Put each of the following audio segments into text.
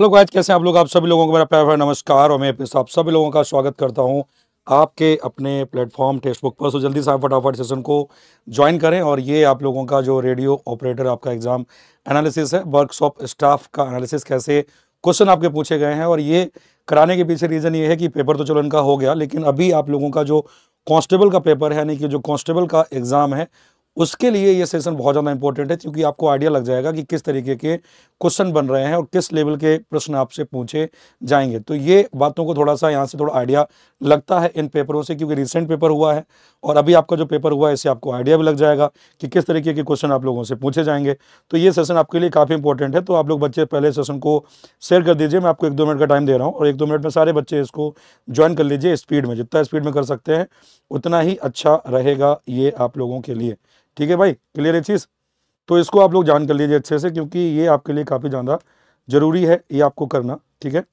hello guys कैसे आप लोग आप सभी लोगों को मेरा प्यार नमस्कार और मैं अपने आप सभी लोगों का स्वागत करता हूं आपके अपने प्लेटफॉर्म टेक्स्ट बुक पर सो जल्दी से आप फटाफट सेशन को ज्वाइन करें और ये आप लोगों का जो रेडियो ऑपरेटर आपका एग्ज़ाम एनालिसिस है वर्कशॉप स्टाफ का एनालिसिस कैसे क्वेश्चन आपके पूछे गए हैं और ये कराने के पीछे रीज़न ये है कि पेपर तो चलो इनका हो गया लेकिन अभी आप लोगों का जो कॉन्स्टेबल का पेपर है यानी कि जो कॉन्स्टेबल का एग्ज़ाम है उसके लिए ये सेशन बहुत ज़्यादा इंपॉर्टेंट है क्योंकि आपको आइडिया लग जाएगा कि किस तरीके के क्वेश्चन बन रहे हैं और किस लेवल के प्रश्न आपसे पूछे जाएंगे तो ये बातों को थोड़ा सा यहाँ से थोड़ा आइडिया लगता है इन पेपरों से क्योंकि रिसेंट पेपर हुआ है और अभी आपका जो पेपर हुआ है इससे आपको आइडिया भी लग जाएगा कि किस तरीके के क्वेश्चन आप लोगों से पूछे जाएंगे तो ये सेशन आपके लिए काफ़ी इंपॉर्टेंट है तो आप लोग बच्चे पहले सेशन को शेयर कर दीजिए मैं आपको एक दो मिनट का टाइम दे रहा हूँ और एक दो मिनट में सारे बच्चे इसको ज्वाइन कर लीजिए स्पीड में जितना स्पीड में कर सकते हैं उतना ही अच्छा रहेगा ये आप लोगों के लिए ठीक है भाई क्लियर है चीज़ तो इसको आप लोग जान कर लीजिए अच्छे से क्योंकि ये आपके लिए काफ़ी ज़्यादा ज़रूरी है ये आपको करना ठीक है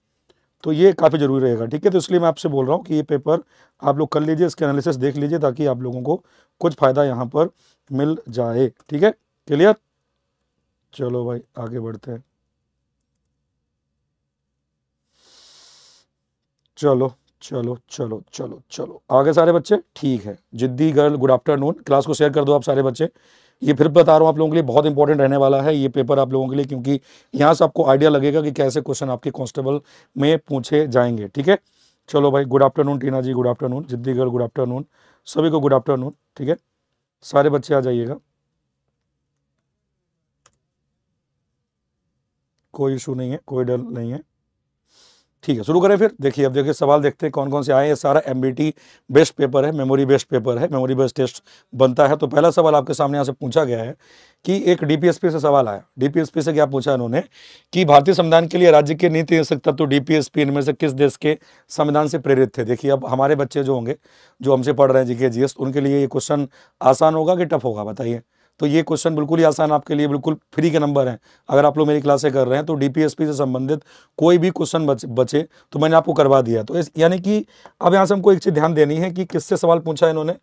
तो ये काफ़ी ज़रूरी रहेगा ठीक है तो इसलिए मैं आपसे बोल रहा हूँ कि ये पेपर आप लोग कर लीजिए इसके एनालिसिस देख लीजिए ताकि आप लोगों को कुछ फ़ायदा यहाँ पर मिल जाए ठीक है क्लियर चलो भाई आगे बढ़ते हैं चलो चलो चलो चलो चलो आगे सारे बच्चे ठीक है जिद्दी गर्ल गुड आफ्टरनून क्लास को शेयर कर दो आप सारे बच्चे ये फिर बता रहा हूँ आप लोगों के लिए बहुत इंपॉर्टेंट रहने वाला है ये पेपर आप लोगों के लिए क्योंकि यहाँ से आपको आइडिया लगेगा कि कैसे क्वेश्चन आपके कॉन्स्टेबल में पूछे जाएंगे ठीक है चलो भाई good afternoon Tina ji good afternoon जिद्दी गर्ल गुड आफ्टरनून सभी को गुड आफ्टरनून ठीक है सारे बच्चे आ जाइएगा कोई इशू नहीं है कोई डर नहीं है ठीक है शुरू करें फिर देखिए अब देखिए सवाल देखते हैं कौन कौन से आए हैं सारा एम बेस्ड पेपर है मेमोरी बेस्ड पेपर है मेमोरी बेस्ड टेस्ट बनता है तो पहला सवाल आपके सामने यहाँ से पूछा गया है कि एक डीपीएसपी से सवाल आया डीपीएसपी से क्या पूछा इन्होंने कि भारतीय संविधान के लिए राज्य के नीति सकता तो डीपीएसपी इनमें से किस देश के संविधान से प्रेरित थे देखिए अब हमारे बच्चे जो होंगे जो हमसे पढ़ रहे हैं जीके जीएस उनके लिए ये क्वेश्चन आसान होगा कि टफ होगा बताइए तो ये क्वेश्चन बिल्कुल ही आसान आपके लिए बिल्कुल फ्री के नंबर हैं अगर आप लोग मेरी क्लासे कर रहे हैं तो डीपीएसपी से संबंधित कोई भी क्वेश्चन बच बचे तो मैंने आपको करवा दिया तो यानी कि अब यहाँ से हमको एक चीज़ ध्यान देनी है कि किससे सवाल पूछा है इन्होंने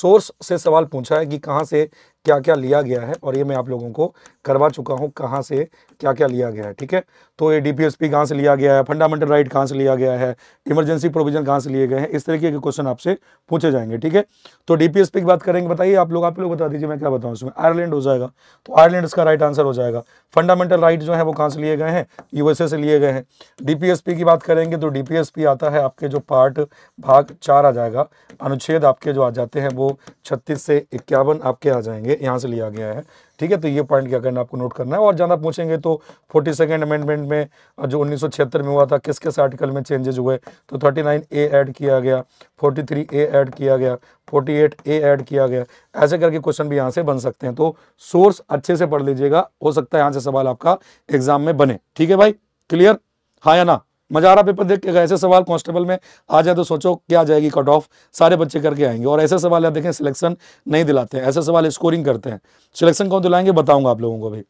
सोर्स से सवाल पूछा है कि कहाँ से क्या क्या लिया गया है और ये मैं आप लोगों को करवा चुका हूँ कहाँ से क्या क्या लिया गया है ठीक है तो ये डी पी एस पी कहाँ से लिया गया है फंडामेंटल राइट कहाँ से लिया गया है इमरजेंसी प्रोविजन कहाँ से लिए गए हैं इस तरीके के क्वेश्चन आपसे पूछे जाएंगे ठीक है तो डी पी एस पी की बात करेंगे बताइए आप लोग आप लोग बता दीजिए मैं क्या बताऊँ उसमें आयरलैंड हो जाएगा तो आयरलैंड इसका राइट आंसर हो जाएगा फंडामेंटल राइट जो है वो कहाँ से लिए गए हैं यूएसए से लिए गए हैं डी पी एस पी की बात करेंगे तो डी पी एस पी आता है आपके जो पार्ट भाग चार आ जाएगा अनुच्छेद आपके जो आ जाते हैं वो छत्तीस से इक्यावन आपके आ जाएंगे ये यहाँ से लिया गया है ठीक है तो ये पॉइंट क्या करना है आपको नोट करना है और ज़्यादा पूछेंगे तो फोर्टी सेकेंड अमेंडमेंट में जो उन्नीस में हुआ था किस किस आर्टिकल में चेंजेज हुए तो थर्टी नाइन ए ऐड किया गया फोर्टी थ्री ए ऐड किया गया फोर्टी एट ए ऐड किया गया ऐसे करके क्वेश्चन भी यहाँ से बन सकते हैं तो सोर्स अच्छे से पढ़ लीजिएगा हो सकता है यहाँ से सवाल आपका एग्जाम में बने ठीक है भाई क्लियर हाँ या ना मजारा पेपर देख के ऐसे सवाल कांस्टेबल में आ जाए तो सोचो क्या जाएगी कट ऑफ सारे बच्चे करके आएंगे और ऐसे सवाल आप देखें सिलेक्शन नहीं दिलाते हैं ऐसे सवाल स्कोरिंग करते हैं सिलेक्शन कौन दिलाएंगे बताऊंगा आप लोगों को भाई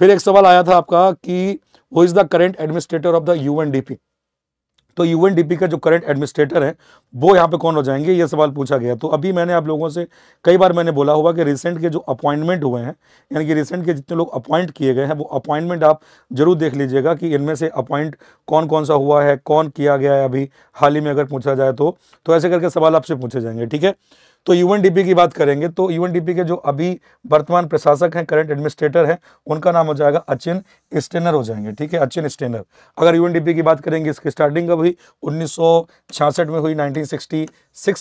फिर एक सवाल आया था आपका कि वो is the current administrator of the U N D P तो यूएनडीपी का जो करंट एडमिनिस्ट्रेटर है वो यहाँ पे कौन हो जाएंगे ये सवाल पूछा गया तो अभी मैंने आप लोगों से कई बार मैंने बोला हुआ कि रिसेंट के जो अपॉइंटमेंट हुए हैं यानी कि रिसेंट के जितने लोग अपॉइंट किए गए हैं वो अपॉइंटमेंट आप जरूर देख लीजिएगा कि इनमें से अपॉइंट कौन कौन सा हुआ है कौन किया गया है अभी हाल ही में अगर पूछा जाए तो, तो ऐसे करके सवाल आपसे पूछे जाएंगे ठीक है तो यूएनडीपी की बात करेंगे तो यूएनडीपी के जो अभी वर्तमान प्रशासक हैं करंट एडमिनिस्ट्रेटर हैं उनका नाम हो जाएगा अचिन स्टेनर हो जाएंगे ठीक है अचिन स्टेनर अगर यूएनडीपी की बात करेंगे इसकी स्टार्टिंग कब हुई उन्नीस में हुई नाइनटीन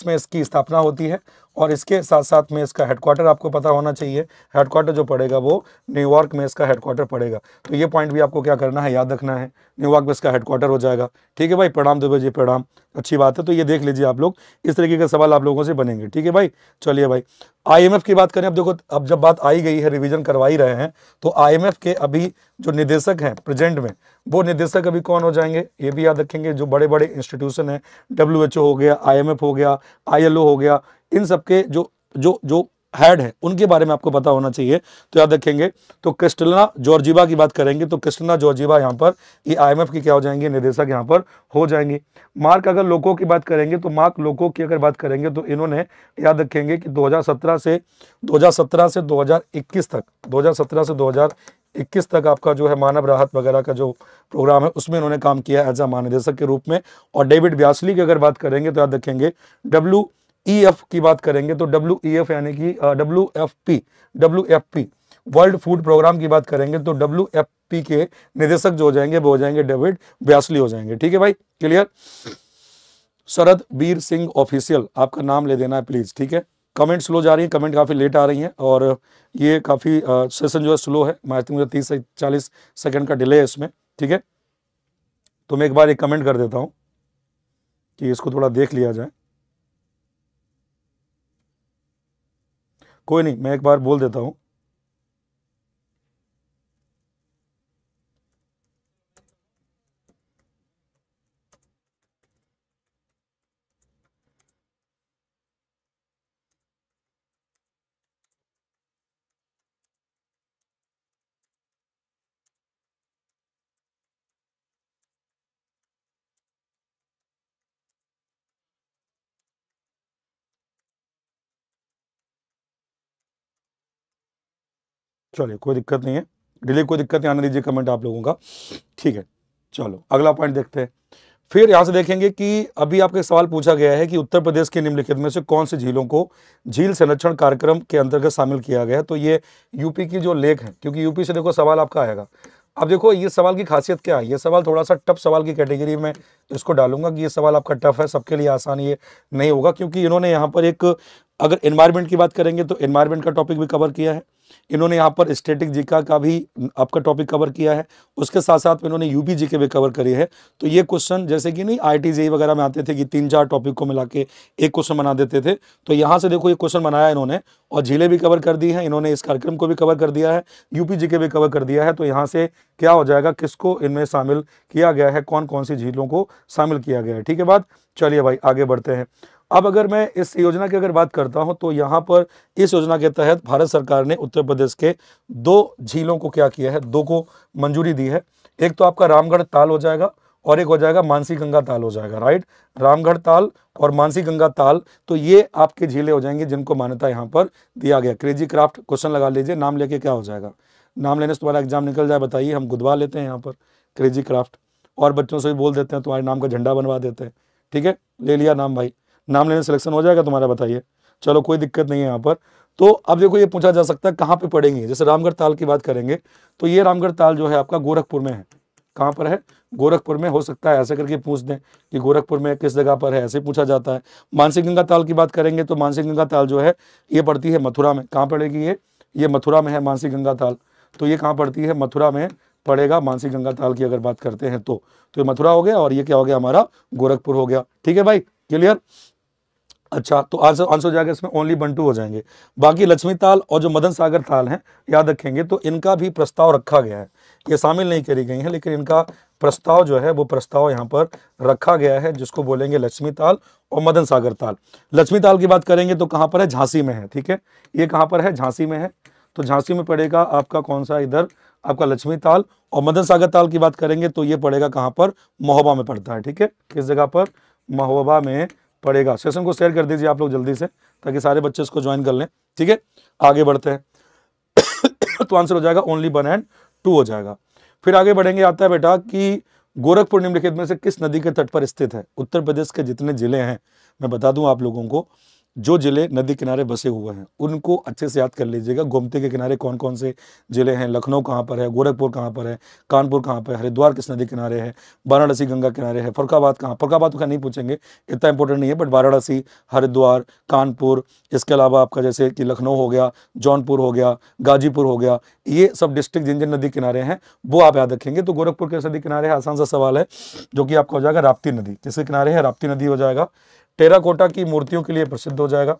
में इसकी स्थापना होती है और इसके साथ साथ में इसका हेडक्वार्टर आपको पता होना चाहिए हेडक्वार्टर जो पड़ेगा वो न्यूयॉर्क में इसका हेडक्वार्टर पड़ेगा तो ये पॉइंट भी आपको क्या करना है याद रखना है न्यूयॉर्क में इसका हेडक्वार्टर हो जाएगा ठीक है भाई प्रणाम दुबे जी प्रणाम अच्छी बात है तो ये देख लीजिए आप लोग इस तरीके के सवाल आप लोगों से बनेंगे ठीक है भाई चलिए भाई आई की बात करें अब देखो अब जब बात आई गई है रिविजन करवा ही रहे हैं तो आई के अभी जो निदेशक हैं प्रेजेंट में वो निदेशक अभी कौन हो जाएंगे ये भी याद रखेंगे जो बड़े बड़े इंस्टीट्यूशन हैं डब्ल्यू हो गया आई हो गया आई हो गया इन सबके जो जो जो हैड है उनके बारे में आपको पता होना चाहिए तो याद रखेंगे तो क्रिस्टलना जॉर्जिबा की बात करेंगे तो क्रिस्टलना जॉर्जिबा यहाँ पर ये आईएमएफ की क्या हो जाएंगे निदेशक यहाँ पर हो जाएंगे मार्क अगर लोगों की बात करेंगे तो मार्क लोगों की अगर बात करेंगे तो इन्होंने याद रखेंगे कि 2017 से 2017 से 2021 तक 2017 से 2021 तक आपका जो है मानव राहत वगैरह का जो प्रोग्राम है उसमें इन्होंने काम किया एज अ महानिदेशक के रूप में और डेविड ब्यासली की अगर बात करेंगे तो याद रखेंगे डब्ल्यू ई e एफ की बात करेंगे तो डब्ल्यू ई एफ यानी कि W F P W F P world food programme की बात करेंगे तो डब्ल्यू एफ पी के निदेशक जो हो जाएंगे वो हो जाएंगे डेविड ब्यासली हो जाएंगे ठीक है भाई क्लियर शरद बीर सिंह ऑफिशियल आपका नाम ले देना है प्लीज़ ठीक है कमेंट स्लो जा रही है कमेंट काफ़ी लेट आ रही है और ये काफ़ी सेशन जो है स्लो है मैं थिंक मुझे तीस से चालीस सेकंड का डिले है इसमें ठीक है तो मैं एक बार एक कमेंट कर देता हूँ कि इसको थोड़ा देख लिया जाए कोई नहीं मैं एक बार बोल देता हूँ चलिए कोई दिक्कत नहीं है डिले कोई दिक्कत नहीं आने दीजिए कमेंट आप लोगों का ठीक है चलो अगला पॉइंट देखते हैं फिर यहाँ से देखेंगे कि अभी आपके सवाल पूछा गया है कि उत्तर प्रदेश के निम्नलिखित में से कौन से झीलों को झील संरक्षण कार्यक्रम के अंतर्गत शामिल किया गया तो ये यूपी की जो लेक है क्योंकि यूपी से देखो सवाल आपका आएगा अब देखो ये सवाल की खासियत क्या है ये सवाल थोड़ा सा टफ सवाल की कैटेगरी में इसको डालूंगा कि ये सवाल आपका टफ है सबके लिए आसान ये नहीं होगा क्योंकि इन्होंने यहाँ पर एक अगर इन्वायरमेंट की बात करेंगे तो इन्वायरमेंट का टॉपिक भी कवर किया है इन्होंने यहाँ पर स्टेटिक जीका का भी आपका टॉपिक कवर किया है उसके साथ साथ इन्होंने यूपी जी के भी कवर करी है तो ये क्वेश्चन जैसे कि नहीं आई टी वगैरह में आते थे कि तीन चार टॉपिक को मिला के एक क्वेश्चन बना देते थे तो यहाँ से देखो ये क्वेश्चन बनाया इन्होंने और झीलें भी कवर कर दी हैं इन्होंने इस कार्यक्रम को भी कवर कर दिया है यूपी जी के भी कवर कर दिया है तो यहाँ से क्या हो जाएगा किसको इनमें शामिल किया गया है कौन कौन सी झीलों को शामिल किया गया है ठीक है बात चलिए भाई आगे बढ़ते हैं अब अगर मैं इस योजना की अगर बात करता हूं तो यहां पर इस योजना के तहत भारत सरकार ने उत्तर प्रदेश के दो झीलों को क्या किया है दो को मंजूरी दी है एक तो आपका रामगढ़ ताल हो जाएगा और एक हो जाएगा मानसी गंगा ताल हो जाएगा राइट रामगढ़ ताल और मानसी गंगा ताल तो ये आपके झीलें हो जाएंगे जिनको मान्यता यहाँ पर दिया गया क्रेजी क्राफ्ट क्वेश्चन लगा लीजिए नाम लेके क्या हो जाएगा नाम लेने से तुम्हारा एग्जाम निकल जाए बताइए हम गुदवा लेते हैं यहाँ पर क्रेजी क्राफ्ट और बच्चों से भी बोल देते हैं तुम्हारे नाम का झंडा बनवा देते हैं ठीक है ले लिया नाम भाई नाम लेने सिलेक्शन हो जाएगा तुम्हारा बताइए चलो कोई दिक्कत नहीं है यहाँ पर तो अब देखो ये पूछा जा सकता है कहाँ पे पढ़ेंगे जैसे रामगढ़ ताल की बात करेंगे तो ये रामगढ़ ताल जो है आपका गोरखपुर में है कहाँ पर है गोरखपुर में हो सकता है ऐसे करके पूछ दें कि गोरखपुर में किस जगह पर है ऐसे पूछा जाता है मानसिक गंगा ताल की बात करेंगे तो मानसिक गंगा ताल जो है ये पड़ती है मथुरा में कहाँ पड़ेगी ये ये मथुरा में है मानसिक गंगा ताल तो ये कहाँ पड़ती है मथुरा में पड़ेगा मानसिक गंगा ताल की अगर बात करते हैं तो तो ये मथुरा हो गया और ये क्या हो गया हमारा गोरखपुर हो गया ठीक है भाई क्लियर अच्छा तो आंसर आंसर हो जाएगा इसमें ओनली बंटू हो जाएंगे बाकी लक्ष्मी ताल और जो मदन सागर ताल हैं याद रखेंगे तो इनका भी प्रस्ताव रखा गया है ये शामिल नहीं करी गई हैं लेकिन इनका प्रस्ताव जो है वो प्रस्ताव यहाँ पर रखा गया है जिसको बोलेंगे लक्ष्मी ताल और मदन सागर ताल लक्ष्मी ताल की बात करेंगे तो कहाँ पर है झांसी में है ठीक है ये कहाँ पर है झांसी में है तो झांसी में पड़ेगा आपका कौन सा इधर आपका लक्ष्मी ताल और मदन सागर ताल की बात करेंगे तो ये पड़ेगा कहाँ पर महोबा में पड़ता है ठीक है किस जगह पर महोबा में पड़ेगा सेशन को शेयर कर दीजिए आप लोग जल्दी से ताकि सारे बच्चे इसको ज्वाइन कर लें ठीक है आगे बढ़ते हैं तो आंसर हो जाएगा ओनली वन एंड टू हो जाएगा फिर आगे बढ़ेंगे आता है बेटा कि गोरखपुर निम्नलिखित में से किस नदी के तट पर स्थित है उत्तर प्रदेश के जितने जिले हैं मैं बता दूं आप लोगों को जो ज़िले नदी किनारे बसे हुए हैं उनको अच्छे से याद कर लीजिएगा गोमती के किनारे कौन कौन से ज़िले हैं लखनऊ कहाँ पर है गोरखपुर कहाँ पर है कानपुर कहाँ पर है हरिद्वार किस नदी किनारे है वाराणसी गंगा किनारे है फरुखाबाद कहाँ फरुखाबाद का तो नहीं पूछेंगे इतना इंपॉर्टेंट नहीं है बट वाराणसी हरिद्वार कानपुर इसके अलावा आपका जैसे कि लखनऊ हो गया जौनपुर हो गया गाजीपुर हो गया ये सब डिस्ट्रिक्ट जिन जिन नदी किनारे हैं वो आप याद रखेंगे तो गोरखपुर के नदी किनारे आसान सा सवाल है जो कि आपका हो जाएगा राप्ती नदी किसके किनारे है राप्ती नदी हो जाएगा टेराकोटा की मूर्तियों के लिए प्रसिद्ध हो जाएगा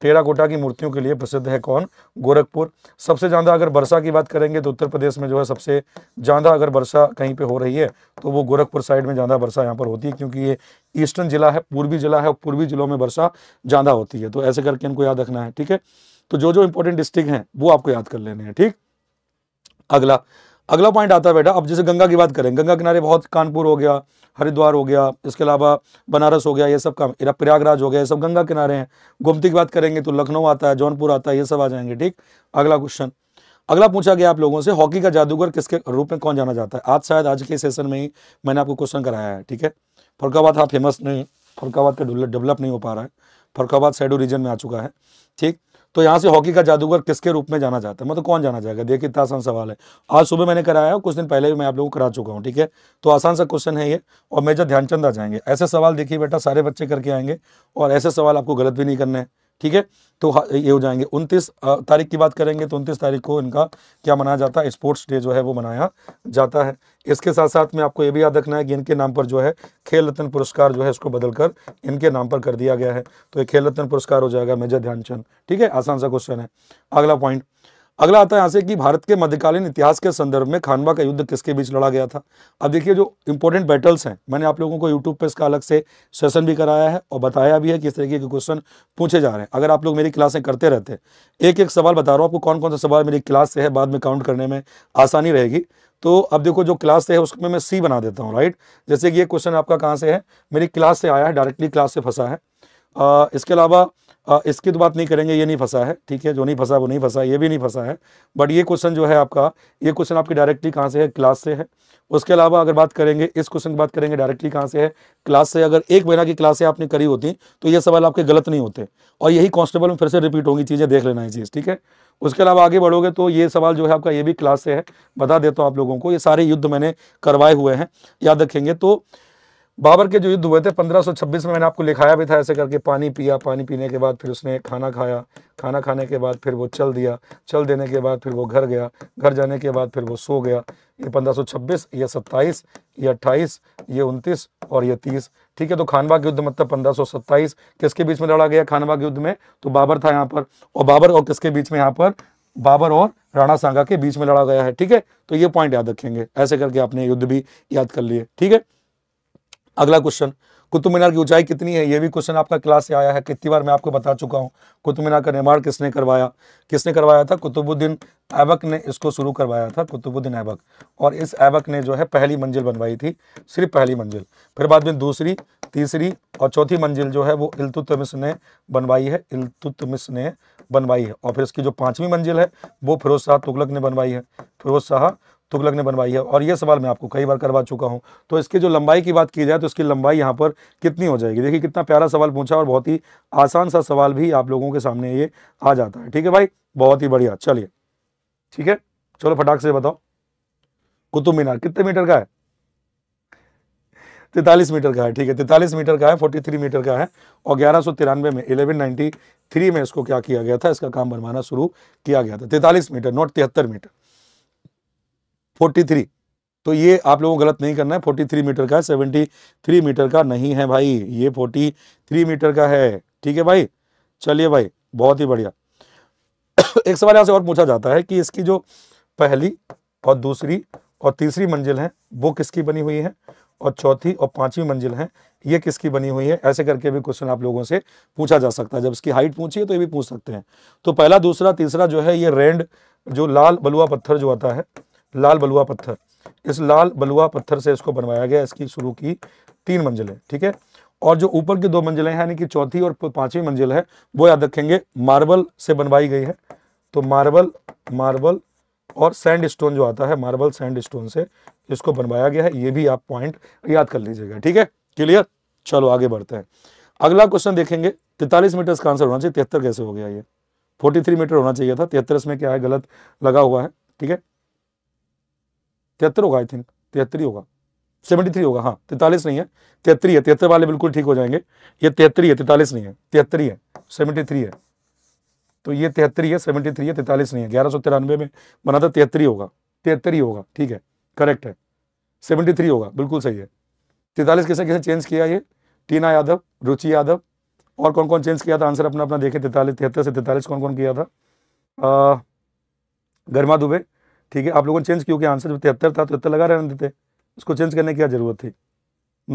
टेराकोटा की मूर्तियों के लिए प्रसिद्ध है कौन गोरखपुर सबसे ज़्यादा अगर वर्षा की बात करेंगे तो उत्तर प्रदेश में जो है सबसे ज़्यादा अगर वर्षा कहीं पे हो रही है तो वो गोरखपुर साइड में ज़्यादा वर्षा यहाँ पर होती है क्योंकि ये ईस्टर्न जिला है पूर्वी जिला है और पूर्वी जिलों में वर्षा ज़्यादा होती है तो ऐसे करके इनको याद रखना है ठीक है तो जो जो इंपॉर्टेंट डिस्ट्रिक्ट है वो आपको याद कर लेने हैं ठीक अगला अगला पॉइंट आता है बेटा अब जैसे गंगा की बात करें गंगा किनारे बहुत कानपुर हो गया हरिद्वार हो गया इसके अलावा बनारस हो गया ये सब का प्रयागराज हो गया ये सब गंगा किनारे हैं गोमती की बात करेंगे तो लखनऊ आता है जौनपुर आता है ये सब आ जाएंगे ठीक अगला क्वेश्चन अगला पूछा गया आप लोगों से हॉकी का जादूगर किसके रूप में कौन जाना जाता है आज शायद आज के सेशन में ही मैंने आपको क्वेश्चन कराया है ठीक है फरुखाबाद हाँ फेमस नहीं फरुखाबाद का डेवलप नहीं हो पा रहा है फरुखाबाद सैडो रीजन में आ चुका है ठीक तो यहाँ से हॉकी का जादूगर किसके रूप में जाना जाता है मतलब कौन जाना जाएगा देखिए इतना आसान सवाल है आज सुबह मैंने कराया कुछ दिन पहले भी मैं आप लोगों को करा चुका हूँ ठीक है तो आसान सा क्वेश्चन है ये और मेजर ध्यानचंद आ जाएंगे ऐसे सवाल देखिए बेटा सारे बच्चे करके आएंगे और ऐसे सवाल आपको गलत भी नहीं करने हैं ठीक है तो ये हो जाएंगे उनतीस तारीख की बात करेंगे तो उनतीस तारीख को इनका क्या मनाया जाता है स्पोर्ट्स डे जो है वो मनाया जाता है इसके साथ साथ में आपको ये भी याद रखना है कि इनके नाम पर जो है खेल रत्न पुरस्कार जो है इसको बदलकर इनके नाम पर कर दिया गया है तो ये खेल रत्न पुरस्कार हो जाएगा मेजर ध्यानचंद ठीक है आसान सा क्वेश्चन है अगला पॉइंट अगला आता है यहाँ से कि भारत के मध्यकालीन इतिहास के संदर्भ में खानवा का युद्ध किसके बीच लड़ा गया था अब देखिए जो इंपॉर्टेंट बैटल्स हैं मैंने आप लोगों को यूट्यूब पर इसका अलग से सेशन भी कराया है और बताया भी है किस तरीके के क्वेश्चन पूछे जा रहे हैं अगर आप लोग मेरी क्लासें करते रहते हैं एक एक सवाल बता रहा हूँ आपको कौन कौन सा सवाल मेरी क्लास से है बाद में काउंट करने में आसानी रहेगी तो अब देखो जो क्लास से है उसमें मैं सी बना देता हूँ राइट जैसे कि ये क्वेश्चन आपका कहाँ से है मेरी क्लास से आया है डायरेक्टली क्लास से फंसा है इसके अलावा आ, इसकी तो बात नहीं करेंगे ये नहीं फंसा है ठीक है जो नहीं फंसा वो नहीं फंसा ये भी नहीं फंसा है बट ये क्वेश्चन जो है आपका ये क्वेश्चन आपकी डायरेक्टली कहाँ से है क्लास से है उसके अलावा अगर बात करेंगे इस क्वेश्चन की बात करेंगे डायरेक्टली कहाँ से है क्लास से अगर एक महीना की क्लासें आपने करी होती तो ये सवाल आपके गलत नहीं होते और यही कॉन्स्टेबल में फिर से रिपीट होंगी चीज़ें देख लेना है चीज़ ठीक है उसके अलावा आगे बढ़ोगे तो ये सवाल जो है आपका ये भी क्लास से है बता देता हूँ आप लोगों को ये सारे युद्ध मैंने करवाए हुए हैं याद रखेंगे तो बाबर के जो युद्ध हुए थे 1526 में मैंने आपको लिखाया भी था ऐसे करके पानी पिया पानी पीने के बाद फिर उसने खाना खाया खाना खाने के बाद फिर वो चल दिया चल देने के बाद फिर वो घर गया घर जाने के बाद फिर वो सो गया ये 1526 ये 27 ये 28 ये 29 और ये 30 ठीक है तो खानबाग युद्ध मतलब सत्ताईस किसके बीच में लड़ा गया खानबाग युद्ध में तो बाबर था यहाँ पर और बाबर और किसके बीच में यहाँ पर बाबर और राणा सांगा के बीच में लड़ा गया है ठीक है तो ये पॉइंट याद रखेंगे ऐसे करके आपने युद्ध भी याद कर लिए ठीक है अगला क्वेश्चन कुतुब मीनार की ऊंचाई कितनी है ये भी क्वेश्चन आपका क्लास से आया है कितनी बार मैं आपको बता चुका हूँ कुतुब मीनार का निर्माण किसने करवाया किसने करवाया था कुतुबुद्दीन ऐबक ने इसको शुरू करवाया था कुतुबुद्दीन ऐबक और इस ऐबक ने जो है पहली मंजिल बनवाई थी सिर्फ पहली मंजिल फिर बाद में दूसरी तीसरी और चौथी मंजिल जो है वो इल्तुतमिस ने बनवाई है इल्तुतमिस ने बनवाई है और फिर इसकी जो पाँचवीं मंजिल है वो फिरोज शाह तुगलक ने बनवाई है फिरोज शाह तुगलक ने बनवाई है और ये सवाल मैं आपको कई बार करवा चुका हूँ तो इसकी जो लंबाई की बात की जाए तो इसकी लंबाई यहाँ पर कितनी हो जाएगी देखिए कितना प्यारा सवाल पूछा और बहुत ही आसान सा सवाल भी आप लोगों के सामने ये आ जाता है ठीक है भाई बहुत ही बढ़िया चलिए ठीक है चलो फटाक से बताओ कुतुब मीनार कितने मीटर का है तैतालीस मीटर का है ठीक है तैतालीस मीटर का है फोर्टी थ्री मीटर का है और ग्यारह सौ तिरानवे में इलेवन नाइनटी थ्री में इसको क्या किया गया था इसका काम बनवाना शुरू किया गया था तैतालीस मीटर नॉट तिहत्तर मीटर 43 तो ये आप लोगों को गलत नहीं करना है 43 मीटर का 73 मीटर का नहीं है भाई ये 43 मीटर का है ठीक है भाई चलिए भाई बहुत ही बढ़िया एक सवाल यहाँ से और पूछा जाता है कि इसकी जो पहली और दूसरी और तीसरी मंजिल है वो किसकी बनी हुई है और चौथी और पांचवी मंजिल है ये किसकी बनी हुई है ऐसे करके भी क्वेश्चन आप लोगों से पूछा जा सकता है जब इसकी हाइट पूछी है तो ये भी पूछ सकते हैं तो पहला दूसरा तीसरा जो है ये रेंड जो लाल बलुआ पत्थर जो आता है लाल बलुआ पत्थर इस लाल बलुआ पत्थर से इसको बनवाया गया इसकी शुरू की तीन मंजिलें ठीक है और जो ऊपर की दो मंजिलें हैं यानी कि चौथी और पांचवी मंजिल है वो याद रखेंगे मार्बल से बनवाई गई है तो मार्बल मार्बल और सैंड स्टोन जो आता है मार्बल सैंड स्टोन से इसको बनवाया गया है ये भी आप पॉइंट याद कर लीजिएगा ठीक है क्लियर चलो आगे बढ़ते हैं अगला क्वेश्चन देखेंगे तैतालीस मीटर का आंसर होना चाहिए तिहत्तर कैसे हो गया ये फोर्टी मीटर होना चाहिए था तिहत्तर इसमें क्या है गलत लगा हुआ है ठीक है तिहत्तर होगा आई थिंक तिहत्तर ही होगा सेवेंटी थ्री होगा हाँ तैतालीस नहीं है तिहत्तर है तिहत्तर वाले बिल्कुल ठीक हो जाएंगे ये तिहत्तर है तैतालीस नहीं है तिहत्तर है सेवेंटी थ्री है तो ये तिहत्तर है सेवेंटी थ्री है तैतालीस नहीं है ग्यारह सौ तिरानवे में बना था तिहत्तर ही होगा तिहत्तर ही होगा ठीक है करेक्ट है सेवेंटी थ्री होगा बिल्कुल सही है तैतालीस किसे किसे चेंज किया ये टीना यादव रुचि यादव और कौन कौन चेंज किया था आंसर अपना अपना देखे तैतालीस तिहत्तर से तैतालीस कौन कौन किया था गरमा दुबे ठीक है आप लोगों ने चेंज क्योंकि आंसर जो तिहत्तर था तिहत्तर लगा रहने देते उसको चेंज करने की क्या जरूरत थी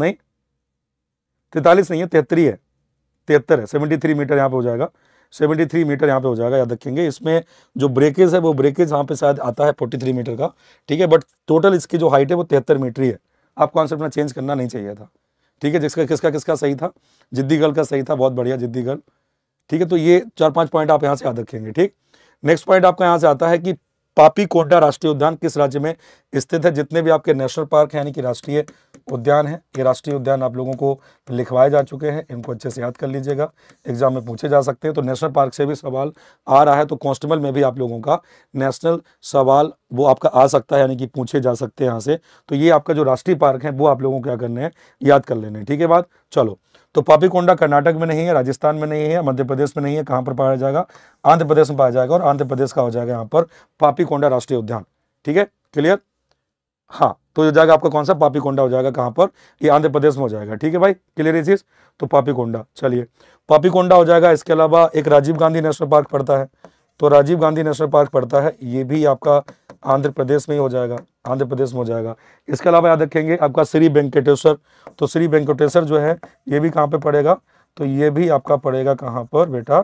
नहीं तैतालीस नहीं है तिहत्तर है तिहत्तर है सेवेंटी थ्री मीटर यहाँ पे हो जाएगा सेवेंटी थ्री मीटर यहाँ पे हो जाएगा याद रखेंगे इसमें जो ब्रेकेज है वो ब्रेकेज यहाँ पे शायद आता है फोर्टी थ्री मीटर का ठीक है बट टोटल इसकी जो हाइट है वो तिहत्तर मीटर ही है आपको आंसर अपना चेंज करना नहीं चाहिए था ठीक है जिसका किसका किसका सही था जिद्दी गर्ल का सही था बहुत बढ़िया जिद्दी गर्ल ठीक है तो ये चार पाँच पॉइंट आप यहाँ से याद रखेंगे ठीक नेक्स्ट पॉइंट आपका यहाँ से आता है कि पापी कोंडा राष्ट्रीय उद्यान किस राज्य में स्थित है जितने भी आपके नेशनल पार्क यानी कि राष्ट्रीय उद्यान है ये राष्ट्रीय उद्यान आप लोगों को लिखवाए जा चुके हैं इनको अच्छे से याद कर लीजिएगा एग्जाम में पूछे जा सकते हैं तो नेशनल पार्क से भी सवाल आ रहा है तो कांस्टेबल में भी आप लोगों का नेशनल सवाल वो आपका आ सकता है यानी कि पूछे जा सकते हैं यहाँ से तो ये आपका जो राष्ट्रीय पार्क है वो आप लोगों को क्या करने हैं याद कर लेने ठीक है बात चलो तो पापीकोंडा कर्नाटक में नहीं है राजस्थान में नहीं है मध्य प्रदेश में नहीं है कहाँ पर पाया जाएगा आंध्र प्रदेश में पाया जाएगा और आंध्र प्रदेश का हो जाएगा यहाँ पर पापीकोंडा राष्ट्रीय उद्यान ठीक है क्लियर हाँ तो ये जाएगा आपका कौन सा पापी कोंडा हो जाएगा कहाँ पर ये आंध्र प्रदेश में हो जाएगा ठीक है भाई क्लियर है चीज़ तो पापी कोंडा चलिए पापी कोंडा हो जाएगा इसके अलावा एक राजीव गांधी नेशनल पार्क पड़ता है तो राजीव गांधी नेशनल पार्क पड़ता है ये भी आपका आंध्र प्रदेश में ही हो जाएगा आंध्र प्रदेश में हो जाएगा इसके अलावा याद रखेंगे आपका श्री वेंकटेश्वर तो श्री वेंकटेश्वर जो है ये भी कहाँ पर पड़ेगा तो ये भी आपका पड़ेगा कहाँ पर बेटा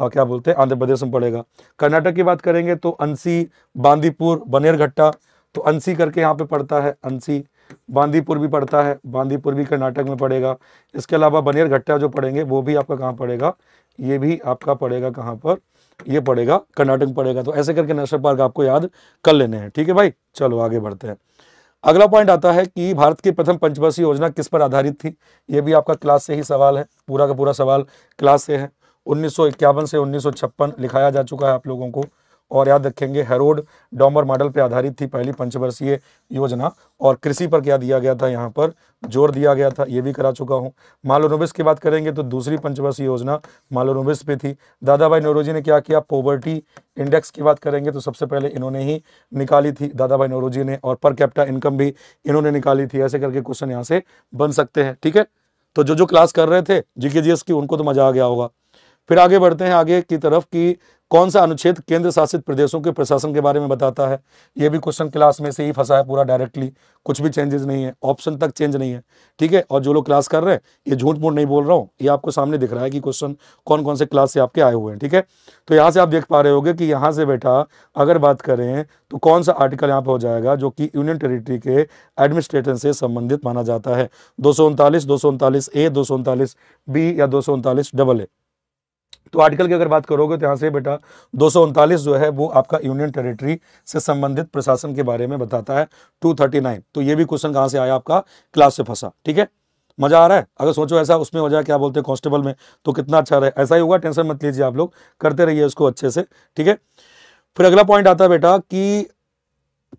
आ, क्या बोलते हैं आंध्र प्रदेश में पड़ेगा कर्नाटक की बात करेंगे तो अंसी बांदीपुर बनेरघट्टा तो अंसी करके यहाँ पे पड़ता है अंसी बांदीपुर भी पड़ता है बांदीपुर भी कर्नाटक में पड़ेगा इसके अलावा बनियर घट्टा जो पढ़ेंगे वो भी आपका कहाँ पड़ेगा ये भी आपका पड़ेगा कहाँ पर ये पड़ेगा कर्नाटक में पड़ेगा तो ऐसे करके नेशनल पार्क आपको याद कर लेने हैं ठीक है भाई चलो आगे बढ़ते हैं अगला पॉइंट आता है कि भारत की प्रथम पंचवर्षीय योजना किस पर आधारित थी ये भी आपका क्लास से ही सवाल है पूरा का पूरा सवाल क्लास से है उन्नीस से उन्नीस लिखाया जा चुका है आप लोगों को और याद रखेंगे हेरोड डॉमर मॉडल पर आधारित थी पहली पंचवर्षीय योजना और कृषि पर क्या दिया गया था यहाँ पर जोर दिया गया था ये भी करा चुका हूँ मालोनोबिस की बात करेंगे तो दूसरी पंचवर्षीय योजना मालोनोबिस पे थी दादा भाई नोरोजी ने क्या किया पॉवर्टी इंडेक्स की बात करेंगे तो सबसे पहले इन्होंने ही निकाली थी दादा भाई नोरोजी ने और पर कैपिटा इनकम भी इन्होंने निकाली थी ऐसे करके क्वेश्चन यहाँ से बन सकते हैं ठीक है तो जो जो क्लास कर रहे थे जीके की उनको तो मजा आ गया होगा फिर आगे बढ़ते हैं आगे की तरफ की कौन सा अनुच्छेद केंद्र शासित प्रदेशों के प्रशासन के बारे में बताता है यह भी क्वेश्चन क्लास में से ही फंसा है पूरा डायरेक्टली कुछ भी चेंजेस नहीं है ऑप्शन तक चेंज नहीं है ठीक है और जो लोग क्लास कर रहे हैं ये झूठ मूठ नहीं बोल रहा हूँ ये आपको सामने दिख रहा है कि क्वेश्चन कौन कौन से क्लास से आपके आए हुए हैं ठीक है तो यहाँ से आप देख पा रहे हो कि यहाँ से बेटा अगर बात करें तो कौन सा आर्टिकल यहाँ पर हो जाएगा जो कि यूनियन टेरिटरी के एडमिनिस्ट्रेटर से संबंधित माना जाता है दो सौ उनतालीस दो सौ उनतालीस ए दो सौ उनतालीस बी या दो सौ उनतालीस डबल ए तो आर्टिकल की अगर बात करोगे तो यहाँ से बेटा दो जो है वो आपका यूनियन टेरिटरी से संबंधित प्रशासन के बारे में बताता है 239 तो ये भी क्वेश्चन कहाँ से आया आपका क्लास से फंसा ठीक है मजा आ रहा है अगर सोचो ऐसा उसमें हो जाए क्या बोलते हैं कांस्टेबल में तो कितना अच्छा रहे ऐसा ही होगा टेंशन मत लीजिए आप लोग करते रहिए उसको अच्छे से ठीक है फिर अगला पॉइंट आता है बेटा कि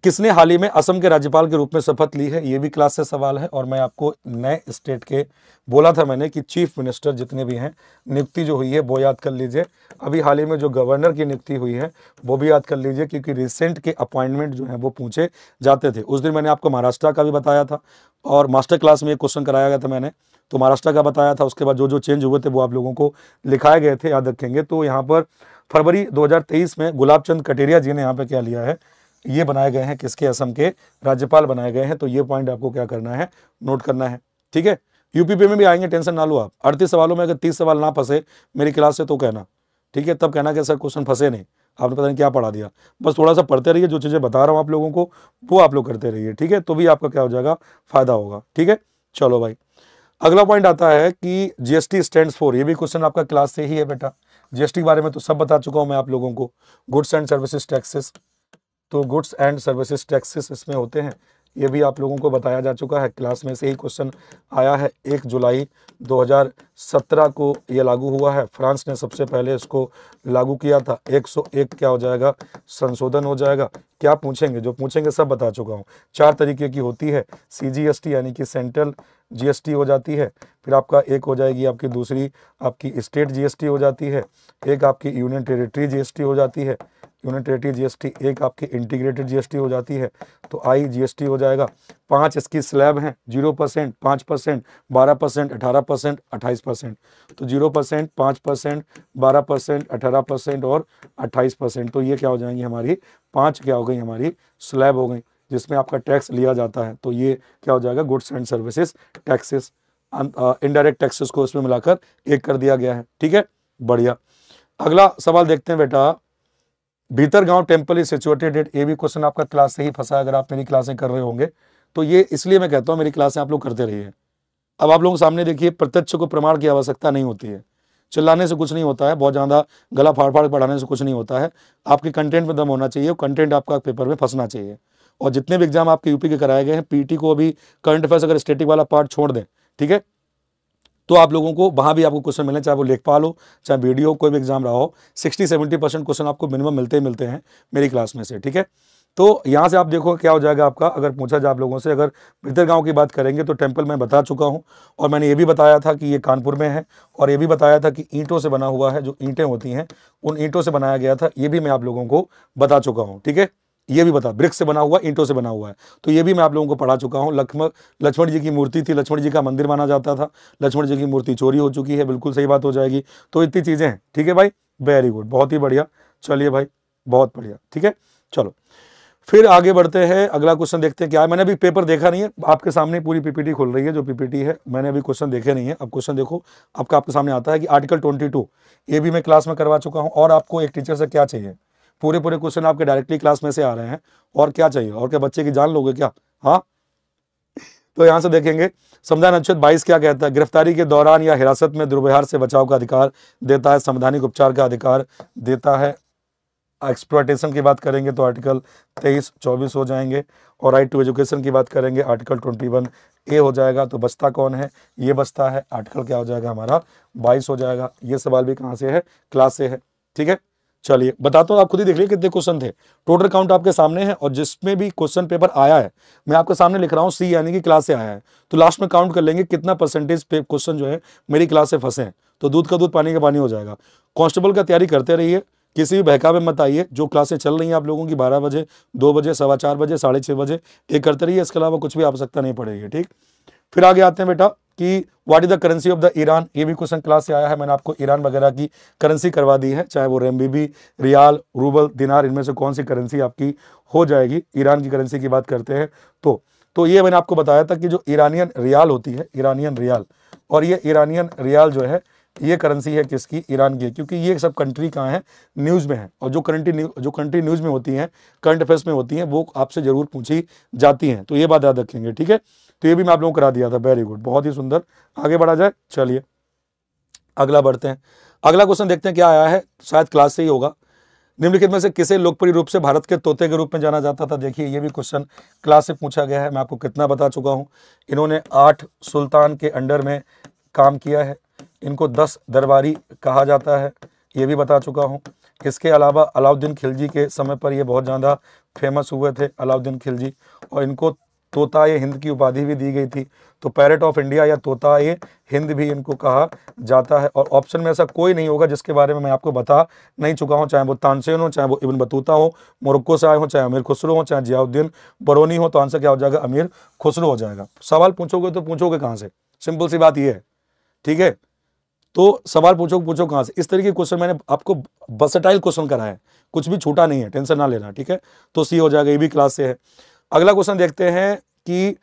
किसने हाल ही में असम के राज्यपाल के रूप में शपथ ली है ये भी क्लास से सवाल है और मैं आपको नए स्टेट के बोला था मैंने कि चीफ मिनिस्टर जितने भी हैं नियुक्ति जो हुई है वो याद कर लीजिए अभी हाल ही में जो गवर्नर की नियुक्ति हुई है वो भी याद कर लीजिए क्योंकि रिसेंट के अपॉइंटमेंट जो है वो पूछे जाते थे उस दिन मैंने आपको महाराष्ट्र का भी बताया था और मास्टर क्लास में एक क्वेश्चन कराया गया था मैंने तो महाराष्ट्र का बताया था उसके बाद जो जो चेंज हुए थे वो आप लोगों को लिखाए गए थे याद रखेंगे तो यहाँ पर फरवरी 2023 में गुलाब चंद कटेरिया जी ने यहाँ पे क्या लिया है ये बनाए गए हैं किसके असम के राज्यपाल बनाए गए हैं तो ये पॉइंट आपको क्या करना है नोट करना है ठीक है यूपीपी में भी आएंगे टेंशन ना लो आप अड़तीस सवालों में अगर तीस सवाल ना फंसे मेरी क्लास से तो कहना ठीक है तब कहना कि सर क्वेश्चन फंसे नहीं आपने पता नहीं क्या पढ़ा दिया बस थोड़ा सा पढ़ते रहिए जो चीज़ें बता रहा हूँ आप लोगों को वो आप लोग करते रहिए ठीक है तो भी आपका क्या हो जाएगा फायदा होगा ठीक है चलो भाई अगला पॉइंट आता है कि जीएसटी स्टैंड्स फॉर ये भी क्वेश्चन आपका क्लास से ही है बेटा जीएसटी के बारे में तो सब बता चुका हूँ मैं आप लोगों को गुड्स एंड सर्विसेज टैक्सेस तो गुड्स एंड सर्विसेज टैक्सेस इसमें होते हैं ये भी आप लोगों को बताया जा चुका है क्लास में से ही क्वेश्चन आया है एक जुलाई 2017 को ये लागू हुआ है फ्रांस ने सबसे पहले इसको लागू किया था 101 क्या हो जाएगा संशोधन हो जाएगा क्या पूछेंगे जो पूछेंगे सब बता चुका हूँ चार तरीके की होती है सी यानी कि सेंट्रल जीएसटी हो जाती है फिर आपका एक हो जाएगी आपकी दूसरी आपकी स्टेट जीएसटी हो जाती है एक आपकी यूनियन टेरिटरी जीएसटी हो जाती है यूनियन टेरिटरी जीएसटी एक आपकी इंटीग्रेटेड जीएसटी हो जाती है तो आई जीएसटी हो जाएगा पांच इसकी स्लैब हैं जीरो परसेंट पाँच परसेंट बारह परसेंट अठारह परसेंट अट्ठाईस परसेंट तो जीरो परसेंट पाँच परसेंट बारह परसेंट अठारह परसेंट और अट्ठाईस परसेंट तो ये क्या हो जाएंगी हमारी पाँच क्या हो गई हमारी स्लैब हो गई जिसमें आपका टैक्स लिया जाता है तो ये क्या हो जाएगा goods and services taxes indirect taxes को इसमें मिलाकर एक कर दिया गया है ठीक है बढ़िया अगला सवाल देखते हैं बेटा भीतर गांव टेम्पल इज सिचुएटेड एट ये भी क्वेश्चन आपका क्लास से ही फंसा अगर आप मेरी क्लासें कर रहे होंगे तो ये इसलिए मैं कहता हूँ मेरी क्लासें आप लोग करते रहिए अब आप लोगों के सामने देखिए प्रत्यक्ष को प्रमाण की आवश्यकता नहीं होती है चिल्लाने से कुछ नहीं होता है बहुत ज़्यादा गला फाड़ फाड़ पढ़ाने से कुछ नहीं होता है आपके कंटेंट में दम होना चाहिए कंटेंट आपका पेपर में फंसना चाहिए और जितने भी एग्जाम आपके यूपी के कराए गए हैं पीटी को अभी करंट अफेयर्स अगर स्टेटिक वाला पार्ट छोड़ दें ठीक है तो आप लोगों को वहाँ भी आपको क्वेश्चन मिले चाहे वो लेखपाल हो चाहे वीडियो कोई भी एग्जाम रहा हो सिक्सटी सेवेंटी परसेंट क्वेश्चन आपको मिनिमम मिलते ही मिलते हैं मेरी क्लास में से ठीक है तो यहाँ से आप देखो क्या हो जाएगा आपका अगर पूछा जाए आप लोगों से अगर भीतर गांव की बात करेंगे तो टेम्पल मैं बता चुका हूँ और मैंने ये भी बताया था कि ये कानपुर में है और ये भी बताया था कि ईंटों से बना हुआ है जो ईंटें होती हैं उन ईंटों से बनाया गया था ये भी मैं आप लोगों को बता चुका हूँ ठीक है ये भी बता ब्रिक्स से बना हुआ ईंटों से बना हुआ है तो ये भी मैं आप लोगों को पढ़ा चुका हूँ लक्ष्मण लक्ष्मण जी की मूर्ति थी लक्ष्मण जी का मंदिर माना जाता था लक्ष्मण जी की मूर्ति चोरी हो चुकी है बिल्कुल सही बात हो जाएगी तो इतनी चीज़ें हैं ठीक है भाई वेरी गुड बहुत ही बढ़िया चलिए भाई बहुत बढ़िया ठीक है चलो फिर आगे बढ़ते हैं अगला क्वेश्चन देखते हैं क्या है मैंने अभी पेपर देखा नहीं है आपके सामने पूरी पीपीटी खुल रही है जो पीपीटी है मैंने अभी क्वेश्चन देखे नहीं है अब क्वेश्चन देखो आपका आपके सामने आता है कि आर्टिकल 22 ये भी मैं क्लास में करवा चुका हूँ और आपको एक टीचर से क्या चाहिए पूरे पूरे क्वेश्चन आपके डायरेक्टली क्लास में से आ रहे हैं और क्या चाहिए और क्या बच्चे की जान लोगे क्या हाँ तो यहाँ से देखेंगे संविधान अनुच्छेद 22 क्या कहता है गिरफ्तारी के दौरान या हिरासत में दुर्व्यवहार से बचाव का अधिकार देता है संवैधानिक उपचार का अधिकार देता है एक्सप्लॉयटेशन की बात करेंगे तो आर्टिकल 23, 24 हो जाएंगे और राइट टू एजुकेशन की बात करेंगे आर्टिकल 21 ए हो जाएगा तो बचता कौन है ये बचता है आर्टिकल क्या हो जाएगा हमारा बाईस हो जाएगा ये सवाल भी कहाँ से है क्लास से है ठीक है चलिए बताता हूँ आप खुद ही देख लीजिए कितने क्वेश्चन थे टोटल काउंट आपके सामने है और जिसमें भी क्वेश्चन पेपर आया है मैं आपके सामने लिख रहा हूँ सी यानी कि क्लास से आया है तो लास्ट में काउंट कर लेंगे कितना परसेंटेज पे क्वेश्चन जो है मेरी क्लास से फंसे हैं तो दूध का दूध पानी का पानी हो जाएगा कॉन्स्टेबल का तैयारी करते रहिए किसी भी बहकावे मत आइए जो क्लासें चल रही हैं आप लोगों की बारह बजे दो बजे सवा चार बजे साढ़े छः बजे ये करते रहिए इसके अलावा कुछ भी आवश्यकता नहीं पड़ेगी ठीक फिर आगे आते हैं बेटा कि what is the currency of the Iran ये भी क्वेश्चन क्लास से आया है मैंने आपको ईरान वगैरह की करेंसी करवा दी है चाहे वो रेमबीबी रियाल रूबल दिनार इनमें से कौन सी करेंसी आपकी हो जाएगी ईरान की करेंसी की बात करते हैं तो तो ये मैंने आपको बताया था कि जो ईरानियन रियाल होती है ईरानियन रियाल और ये ईरानियन रियाल जो है ये करेंसी है किसकी ईरान की क्योंकि ये सब कंट्री कहाँ है न्यूज़ में है और जो कंट्री जो कंट्री न्यूज़ में होती हैं करंट अफेयर्स में होती हैं वो आपसे ज़रूर पूछी जाती हैं तो ये बात याद रखेंगे ठीक है तो ये भी मैं आप लोगों को करा दिया था वेरी गुड बहुत ही सुंदर आगे बढ़ा जाए चलिए अगला बढ़ते हैं अगला क्वेश्चन देखते हैं क्या आया है शायद क्लास से ही होगा निम्नलिखित में से किसे लोकप्रिय रूप से भारत के तोते के रूप में जाना जाता था देखिए ये भी क्वेश्चन क्लास से पूछा गया है मैं आपको कितना बता चुका हूँ इन्होंने आठ सुल्तान के अंडर में काम किया है इनको दस दरबारी कहा जाता है ये भी बता चुका हूँ इसके अलावा अलाउद्दीन खिलजी के समय पर ये बहुत ज़्यादा फेमस हुए थे अलाउद्दीन खिलजी और इनको तोता ये हिंद की उपाधि भी दी गई थी तो पैरट ऑफ इंडिया या तोता ये हिंद भी इनको कहा जाता है और ऑप्शन में ऐसा कोई नहीं होगा जिसके बारे में मैं आपको बता नहीं चुका हूँ चाहे वो तानसेन हो चाहे वो इबन बतूता हो मोरक्को से आए हो चाहे अमीर खुसरो हो चाहे जियाउद्दीन बरोनी हो तो आंसर क्या हो जाएगा अमीर खुसरो हो जाएगा सवाल पूछोगे तो पूछोगे कहाँ से सिंपल सी बात यह है ठीक है तो सवाल पूछो पूछो कहाँ से इस तरीके के क्वेश्चन मैंने आपको बसटाइल क्वेश्चन कराया है कुछ भी छूटा नहीं है टेंशन ना लेना ठीक है तो सी हो जाएगा ये भी क्लास से है अगला क्वेश्चन देखते हैं कि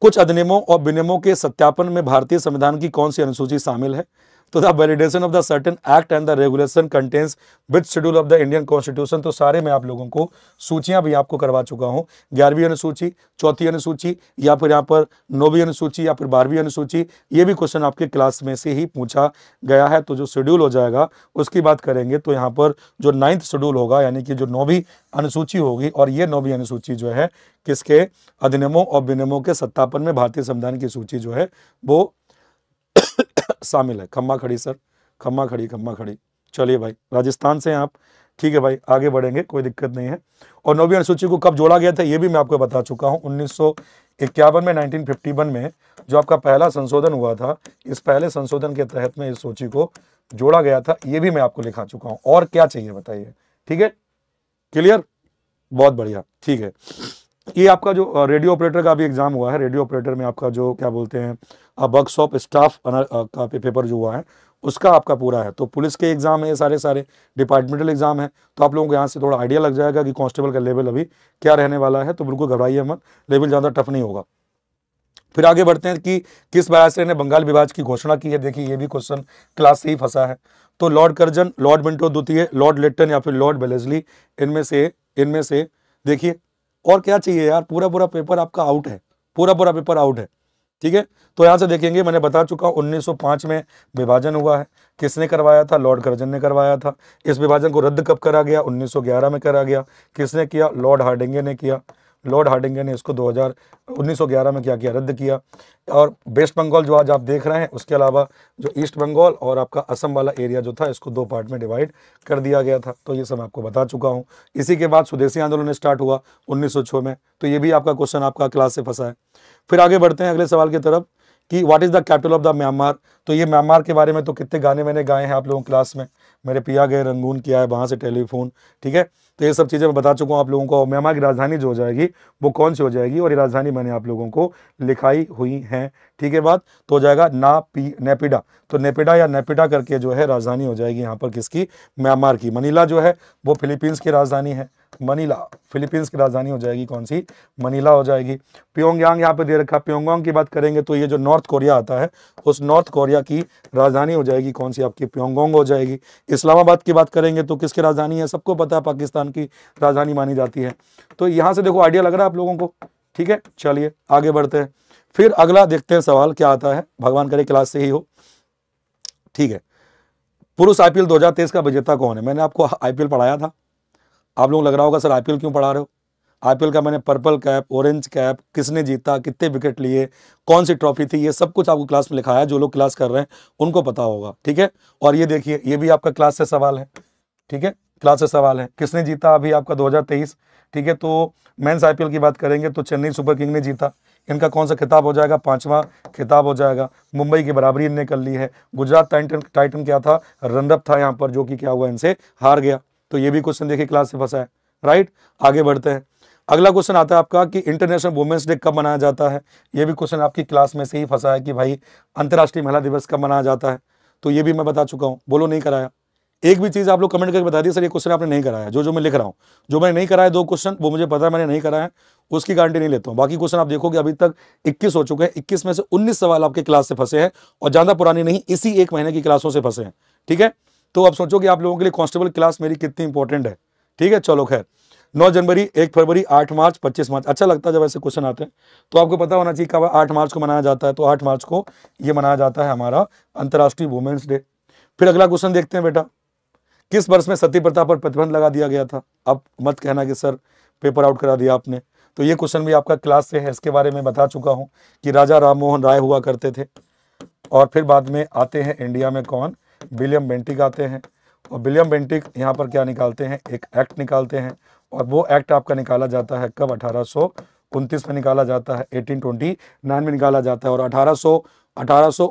कुछ अधिनियमों और विनियमों के सत्यापन में भारतीय संविधान की कौन सी अनुसूची शामिल है तो the validation of the certain act and the regulation contains which schedule of the Indian constitution तो सारे मैं आप लोगों को सूचियां भी आपको करवा चुका हूं ग्यारहवीं अनुसूची चौथी अनुसूची या फिर यहाँ पर नौवीं अनुसूची या फिर बारहवीं अनुसूची ये भी क्वेश्चन आपके क्लास में से ही पूछा गया है तो जो शेड्यूल हो जाएगा उसकी बात करेंगे तो यहाँ पर जो नाइन्थ शेड्यूल होगा यानी कि जो नौवीं अनुसूची होगी और ये नौवीं अनुसूची जो है किसके अधिनियमों और विनियमों के सत्तापन में भारतीय संविधान की सूची जो है वो शामिल है खम्मा खड़ी सर खम्मा खड़ी खम्मा खड़ी चलिए भाई राजस्थान से हैं आप ठीक है भाई आगे बढ़ेंगे कोई दिक्कत नहीं है और नौवीं अनुसूची को कब जोड़ा गया था ये भी मैं आपको बता चुका हूँ उन्नीस में 1951 में जो आपका पहला संशोधन हुआ था इस पहले संशोधन के तहत में इस सूची को जोड़ा गया था ये भी मैं आपको लिखा चुका हूँ और क्या चाहिए बताइए ठीक है क्लियर बहुत बढ़िया ठीक है ये आपका जो रेडियो ऑपरेटर का भी एग्ज़ाम हुआ है रेडियो ऑपरेटर में आपका जो क्या बोलते हैं वर्क स्टाफ का पेपर जो हुआ है उसका आपका पूरा है तो पुलिस के एग्ज़ाम है सारे सारे डिपार्टमेंटल एग्ज़ाम है तो आप लोगों को यहाँ से थोड़ा आइडिया लग जाएगा कि कांस्टेबल का लेवल अभी क्या रहने वाला है तो बिल्कुल घबराइए मत लेवल ज़्यादा टफ नहीं होगा फिर आगे बढ़ते हैं कि किस बारासरे ने बंगाल विभाज की घोषणा की है देखिए ये भी क्वेश्चन क्लास से ही फंसा है तो लॉर्ड कर्जन लॉर्ड मिंटो द्वितीय लॉर्ड लिट्टन या फिर लॉर्ड बेलेजली इनमें से इनमें से देखिए और क्या चाहिए यार पूरा पूरा पेपर आपका आउट है पूरा पूरा पेपर आउट है ठीक है तो यहाँ से देखेंगे मैंने बता चुका 1905 में विभाजन हुआ है किसने करवाया था लॉर्ड कर्जन ने करवाया था इस विभाजन को रद्द कब करा गया 1911 में करा गया किसने किया लॉर्ड हार्डिंगे ने किया लॉर्ड हार्डिंग ने इसको 2000 में क्या किया रद्द किया और वेस्ट बंगाल जो आज आप देख रहे हैं उसके अलावा जो ईस्ट बंगाल और आपका असम वाला एरिया जो था इसको दो पार्ट में डिवाइड कर दिया गया था तो ये सब आपको बता चुका हूँ इसी के बाद स्वदेशी आंदोलन स्टार्ट हुआ उन्नीस में तो ये भी आपका क्वेश्चन आपका क्लास से फंसा है फिर आगे बढ़ते हैं अगले सवाल की तरफ कि what is the capital of the Myanmar तो ये म्यांमार के बारे में तो कितने गाने मैंने गाए हैं आप लोगों क्लास में मेरे पिया गए रंगून किया है वहाँ से टेलीफोन ठीक है तो ये सब चीज़ें मैं बता चुका हूँ आप लोगों को म्यांमार की राजधानी जो हो जाएगी वो कौन सी हो जाएगी और ये राजधानी मैंने आप लोगों को लिखाई हुई है ठीक है बात तो हो जाएगा ना पी नेपिडा तो नेपिडा या नेपिडा करके जो है राजधानी हो जाएगी यहाँ पर किसकी म्यांमार की मनीला जो है वो फिलीपींस की राजधानी है मनीला फिलीपींस की राजधानी हो जाएगी कौन सी मनीला हो जाएगी प्योंगयांग यहाँ पे दे रखा है प्योंगयांग की बात करेंगे तो ये जो नॉर्थ कोरिया आता है उस नॉर्थ कोरिया की राजधानी हो जाएगी कौन सी आपकी प्योंगोंग हो जाएगी इस्लामाबाद की बात करेंगे तो किसकी राजधानी है सबको पता है पाकिस्तान की राजधानी मानी जाती है तो यहाँ से देखो आइडिया लग रहा है आप लोगों को ठीक है चलिए आगे बढ़ते हैं फिर अगला देखते हैं सवाल क्या आता है भगवान करे क्लास से ही हो ठीक है पुरुष आईपीएल 2023 का विजेता कौन है मैंने आपको आईपीएल पढ़ाया था आप लोग लग रहा होगा सर आईपीएल क्यों पढ़ा रहे हो आईपीएल का मैंने पर्पल कैप ऑरेंज कैप किसने जीता कितने विकेट लिए कौन सी ट्रॉफी थी ये सब कुछ आपको क्लास में लिखाया जो लोग क्लास कर रहे हैं उनको पता होगा ठीक है और ये देखिए ये भी आपका क्लास से सवाल है ठीक है क्लास से सवाल है किसने जीता अभी आपका दो ठीक है तो मेंस आई की बात करेंगे तो चेन्नई सुपर किंग ने जीता इनका कौन सा खिताब हो जाएगा पांचवा खिताब हो जाएगा मुंबई की बराबरी इनने कर ली है गुजरात टाइटन टाइटन क्या था रनरअप था यहाँ पर जो कि क्या हुआ इनसे हार गया तो ये भी क्वेश्चन देखिए क्लास से फंसा है राइट आगे बढ़ते हैं अगला क्वेश्चन आता है आपका कि इंटरनेशनल वुमेंस डे कब मनाया जाता है ये भी क्वेश्चन आपकी क्लास में से ही फंसा है कि भाई अंतर्राष्ट्रीय महिला दिवस कब मनाया जाता है तो ये भी मैं बता चुका हूँ बोलो नहीं कराया एक भी चीज़ आप लोग कमेंट करके बता दी सर ये क्वेश्चन आपने नहीं कराया जो जो मैं लिख रहा हूँ जो मैंने नहीं कराया दो क्वेश्चन वो मुझे पता है मैंने नहीं कराया उसकी गारंटी नहीं लेता हूँ बाकी क्वेश्चन आप देखोगे अभी तक 21 हो चुके हैं 21 में से 19 सवाल आपके क्लास से फंसे हैं और ज़्यादा पुरानी नहीं इसी एक महीने की क्लासों से फंसे हैं ठीक है तो आप सोचो कि आप लोगों के लिए कॉन्स्टेबल क्लास मेरी कितनी इंपॉर्टेंट है ठीक है चलो खैर नौ जनवरी एक फरवरी आठ मार्च पच्चीस मार्च अच्छा लगता है जब ऐसे क्वेश्चन आते हैं तो आपको पता होना चाहिए कब आठ मार्च को मनाया जाता है तो आठ मार्च को ये मनाया जाता है हमारा अंतर्राष्ट्रीय वुमेंस डे फिर अगला क्वेश्चन देखते हैं बेटा किस वर्ष में सती प्रथा पर प्रतिबंध लगा दिया गया था अब मत कहना कि सर पेपर आउट करा दिया आपने तो ये क्वेश्चन भी आपका क्लास से है इसके बारे में बता चुका हूँ कि राजा राम राय हुआ करते थे और फिर बाद में आते हैं इंडिया में कौन विलियम बेंटिक आते हैं और विलियम बेंटिक यहाँ पर क्या निकालते हैं एक एक्ट निकालते हैं और वो एक्ट आपका निकाला जाता है कब अठारह उनतीस में निकाला जाता है एटीन में निकाला जाता है और अठारह सौ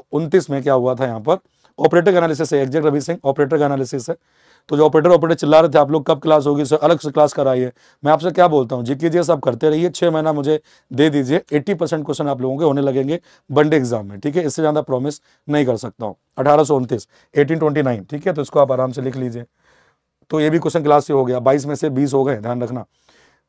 में क्या हुआ था यहाँ पर ऑपरेटर एनालिसिस है exact Ravi Singh operator analysis है तो जो ऑपरेटर ऑपरेटर चिल्ला रहे थे आप लोग कब क्लास होगी सर अलग से क्लास कराइए मैं आपसे क्या बोलता हूँ जी कीजिए सब करते रहिए छह महीना मुझे दे दीजिए एट्टी परसेंट क्वेश्चन आप लोगों के होने लगेंगे वनडे एग्जाम में ठीक है इससे ज़्यादा प्रॉमिस नहीं कर सकता हूँ अठारह सौ एटीन ट्वेंटी नाइन ठीक है तो इसको आप आराम से लिख लीजिए तो ये भी क्वेश्चन क्लास से हो गया बाईस में से बीस हो गए ध्यान रखना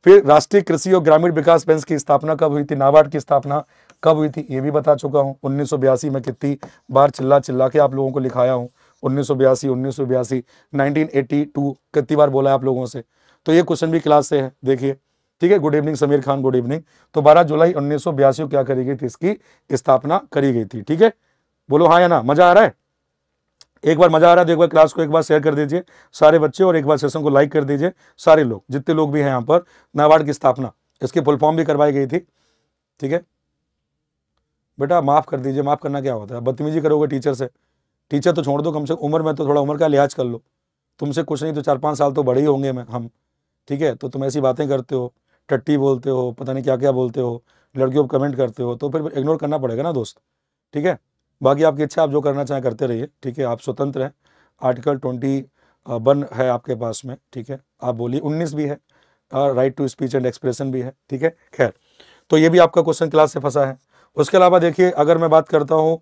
फिर राष्ट्रीय कृषि और ग्रामीण विकास बैंक की स्थापना कब हुई थी नाबार्ड की स्थापना कब हुई थी ये भी बता चुका हूँ उन्नीस में कितनी बार चिल्ला चिल्ला के आप लोगों को लिखाया हूँ उन्नीस सौ बयासी उन्नीस सौ बयासी नाइनटीन टू कितनी बार बोला है आप लोगों से तो ये क्वेश्चन भी क्लास से है देखिए ठीक है good evening Sameer Khan good evening तो 12 जुलाई उन्नीस को क्या करी गई थी इसकी स्थापना करी गई थी ठीक है बोलो हाँ या ना मजा आ रहा है एक बार मजा आ रहा है तो एक बार क्लास को एक बार शेयर कर दीजिए सारे बच्चे और एक बार सेशन को लाइक कर दीजिए सारे लोग जितने लोग भी हैं यहाँ पर नाबार्ड की स्थापना इसकी फुल फॉर्म भी करवाई गई थी ठीक है बेटा माफ़ कर दीजिए माफ़ करना क्या होता है बदतमीजी करोगे टीचर से टीचर तो छोड़ दो कम से उम्र में तो थोड़ा उम्र का लिहाज कर लो तुमसे कुछ नहीं तो चार पाँच साल तो बड़े ही होंगे मैं हम ठीक है तो तुम ऐसी बातें करते हो टट्टी बोलते हो पता नहीं क्या क्या बोलते हो लड़कियों पर कमेंट करते हो तो फिर इग्नोर करना पड़ेगा ना दोस्त ठीक है बाकी आपकी इच्छा आप जो करना चाहें करते रहिए ठीक है आप स्वतंत्र हैं आर्टिकल ट्वेंटी वन है आपके पास में ठीक है आप बोलिए उन्नीस भी है right to speech and expression भी है ठीक है खैर तो ये भी आपका क्वेश्चन क्लास से फंसा है उसके अलावा देखिए अगर मैं बात करता हूँ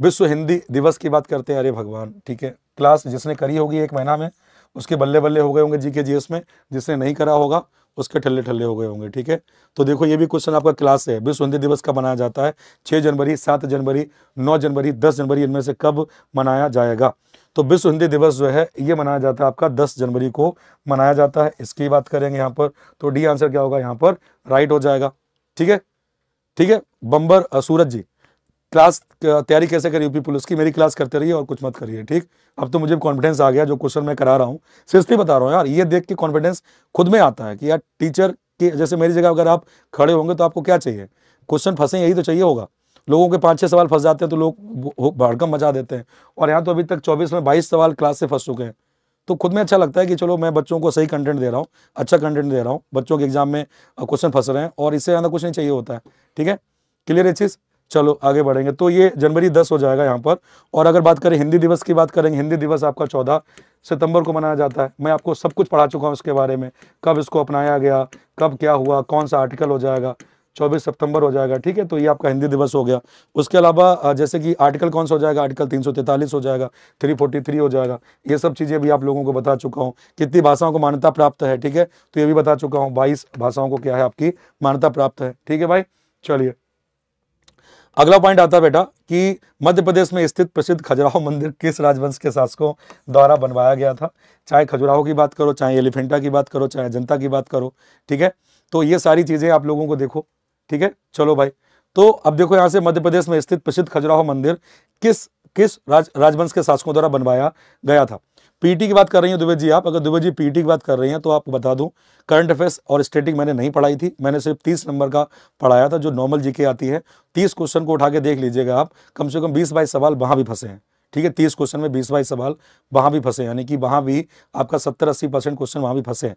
विश्व हिंदी दिवस की बात करते हैं अरे भगवान ठीक है क्लास जिसने करी होगी एक महीना में उसके बल्ले बल्ले हो गए होंगे जी जीएस में जिसने नहीं करा होगा उसके ठल्ले ठल्ले हो गए होंगे ठीक है तो देखो ये भी क्वेश्चन आपका क्लास है विश्व हिंदी दिवस कब मनाया जाता है छह जनवरी सात जनवरी नौ जनवरी दस जनवरी इनमें से कब मनाया जाएगा तो विश्व हिंदी दिवस जो है ये मनाया जाता है आपका दस जनवरी को मनाया जाता है इसकी बात करेंगे यहाँ पर तो डी आंसर क्या होगा यहाँ पर राइट हो जाएगा ठीक है ठीक है बम्बर सूरज जी क्लास तैयारी कैसे करिए यूपी पुलिस की मेरी क्लास करते रहिए और कुछ मत करिए ठीक अब तो मुझे कॉन्फिडेंस आ गया जो क्वेश्चन मैं करा रहा हूँ सिर्फ ही बता रहा हूँ यार ये देख के कॉन्फिडेंस खुद में आता है कि यार टीचर के जैसे मेरी जगह अगर आप खड़े होंगे तो आपको क्या चाहिए क्वेश्चन फंसे यही तो चाहिए होगा लोगों के पाँच छः सवाल फंस जाते हैं तो लोग भड़कम मचा देते हैं और यहाँ तो अभी तक चौबीस में बाईस सवाल क्लास से फंस चुके हैं तो खुद में अच्छा लगता है कि चलो मैं बच्चों को सही कंटेंट दे रहा हूँ अच्छा कंटेंट दे रहा हूँ बच्चों के एग्जाम में क्वेश्चन फंस रहे हैं और इससे ज़्यादा कुछ नहीं चाहिए होता है ठीक है क्लियर है चीज़ चलो आगे बढ़ेंगे तो ये जनवरी दस हो जाएगा यहाँ पर और अगर बात करें हिंदी दिवस की बात करेंगे हिंदी दिवस आपका चौदह सितंबर को मनाया जाता है मैं आपको सब कुछ पढ़ा चुका हूँ इसके बारे में कब इसको अपनाया गया कब क्या हुआ कौन सा आर्टिकल हो जाएगा चौबीस सितंबर हो जाएगा ठीक है तो ये आपका हिंदी दिवस हो गया उसके अलावा जैसे कि आर्टिकल कौन सा हो जाएगा आर्टिकल 343 हो जाएगा 343 हो जाएगा ये सब चीज़ें भी आप लोगों को बता चुका हूँ कितनी भाषाओं को मान्यता प्राप्त है ठीक है तो ये भी बता चुका हूँ बाईस भाषाओं को क्या है आपकी मान्यता प्राप्त है ठीक है भाई चलिए अगला पॉइंट आता है बेटा कि मध्य प्रदेश में स्थित प्रसिद्ध खजुराहो मंदिर किस राजवंश के शासकों द्वारा बनवाया गया था चाहे खजुराहो की बात करो चाहे एलिफेंटा की बात करो चाहे जनता की बात करो ठीक है तो ये सारी चीज़ें आप लोगों को देखो ठीक है चलो भाई तो अब देखो यहाँ से मध्य प्रदेश में स्थित प्रसिद्ध खजुराहो मंदिर किस किस राज राजवंश के शासकों द्वारा बनवाया गया था पीटी की बात कर रही हैं दुबे जी आप अगर दुबे जी पीटी की बात कर रही हैं तो आपको बता दूं करंट अफेयर्स और स्टेटिक मैंने नहीं पढ़ाई थी मैंने सिर्फ तीस नंबर का पढ़ाया था जो नॉर्मल जीके आती है तीस क्वेश्चन को उठा के देख लीजिएगा आप कम से कम बीस बाईस सवाल वहाँ भी फंसे हैं ठीक है तीस क्वेश्चन में बीस बाईस सवाल वहाँ भी फंसे यानी कि वहाँ भी आपका सत्तर अस्सी परसेंट क्वेश्चन वहाँ भी फंसे हैं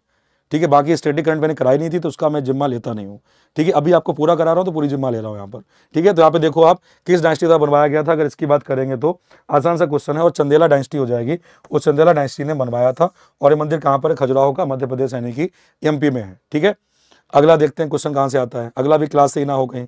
ठीक है बाकी स्टेटिक करंट मैंने कराई नहीं थी तो उसका मैं जिम्मा लेता नहीं हूँ ठीक है अभी आपको पूरा करा रहा हूँ तो पूरी जिम्मा ले रहा हूँ यहाँ पर ठीक है तो यहाँ पे देखो आप किस डायनेस्टी द्वारा बनवाया गया था अगर इसकी बात करेंगे तो आसान सा क्वेश्चन है और चंदेला डायनेस्टी हो जाएगी वो चंदेला डायनेस्टी ने बनवाया था और ये मंदिर कहाँ पर है खजुराहो का मध्य प्रदेश यानी कि एम में है ठीक है अगला देखते हैं क्वेश्चन कहाँ से आता है अगला भी क्लास से ही ना हो कहीं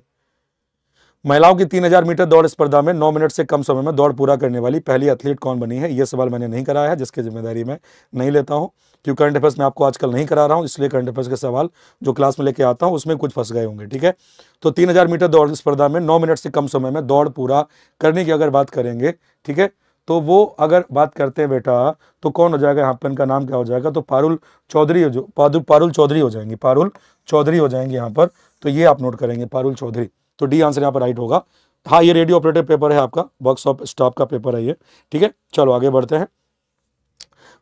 महिलाओं की 3000 मीटर दौड़ स्पर्धा में 9 मिनट से कम समय में दौड़ पूरा करने वाली पहली एथलीट कौन बनी है ये सवाल मैंने नहीं कराया है जिसकी जिम्मेदारी मैं नहीं लेता हूँ क्योंकि करंट अफेयर्स मैं आपको आजकल नहीं करा रहा हूँ इसलिए करंट अफेयर्स के सवाल जो क्लास में लेके आता हूँ उसमें कुछ फंस गए होंगे ठीक है तो हज़ार मीटर दौड़ स्पर्धा में नौ मिनट से कम समय में दौड़ पूरा करने की अगर बात करेंगे ठीक है तो वो अगर बात करते हैं बेटा तो कौन हो जाएगा यहाँ पर इनका नाम क्या हो जाएगा तो पारुल चौधरी हो जो पारुल पारुल चौधरी हो जाएंगी पारुल चौधरी हो जाएंगे यहाँ पर तो ये आप नोट करेंगे पारुल चौधरी तो डी आंसर यहाँ पर राइट होगा हाँ ये रेडियो ऑपरेटर पेपर है आपका वर्कशॉप स्टाफ का पेपर है ये ठीक है चलो आगे बढ़ते हैं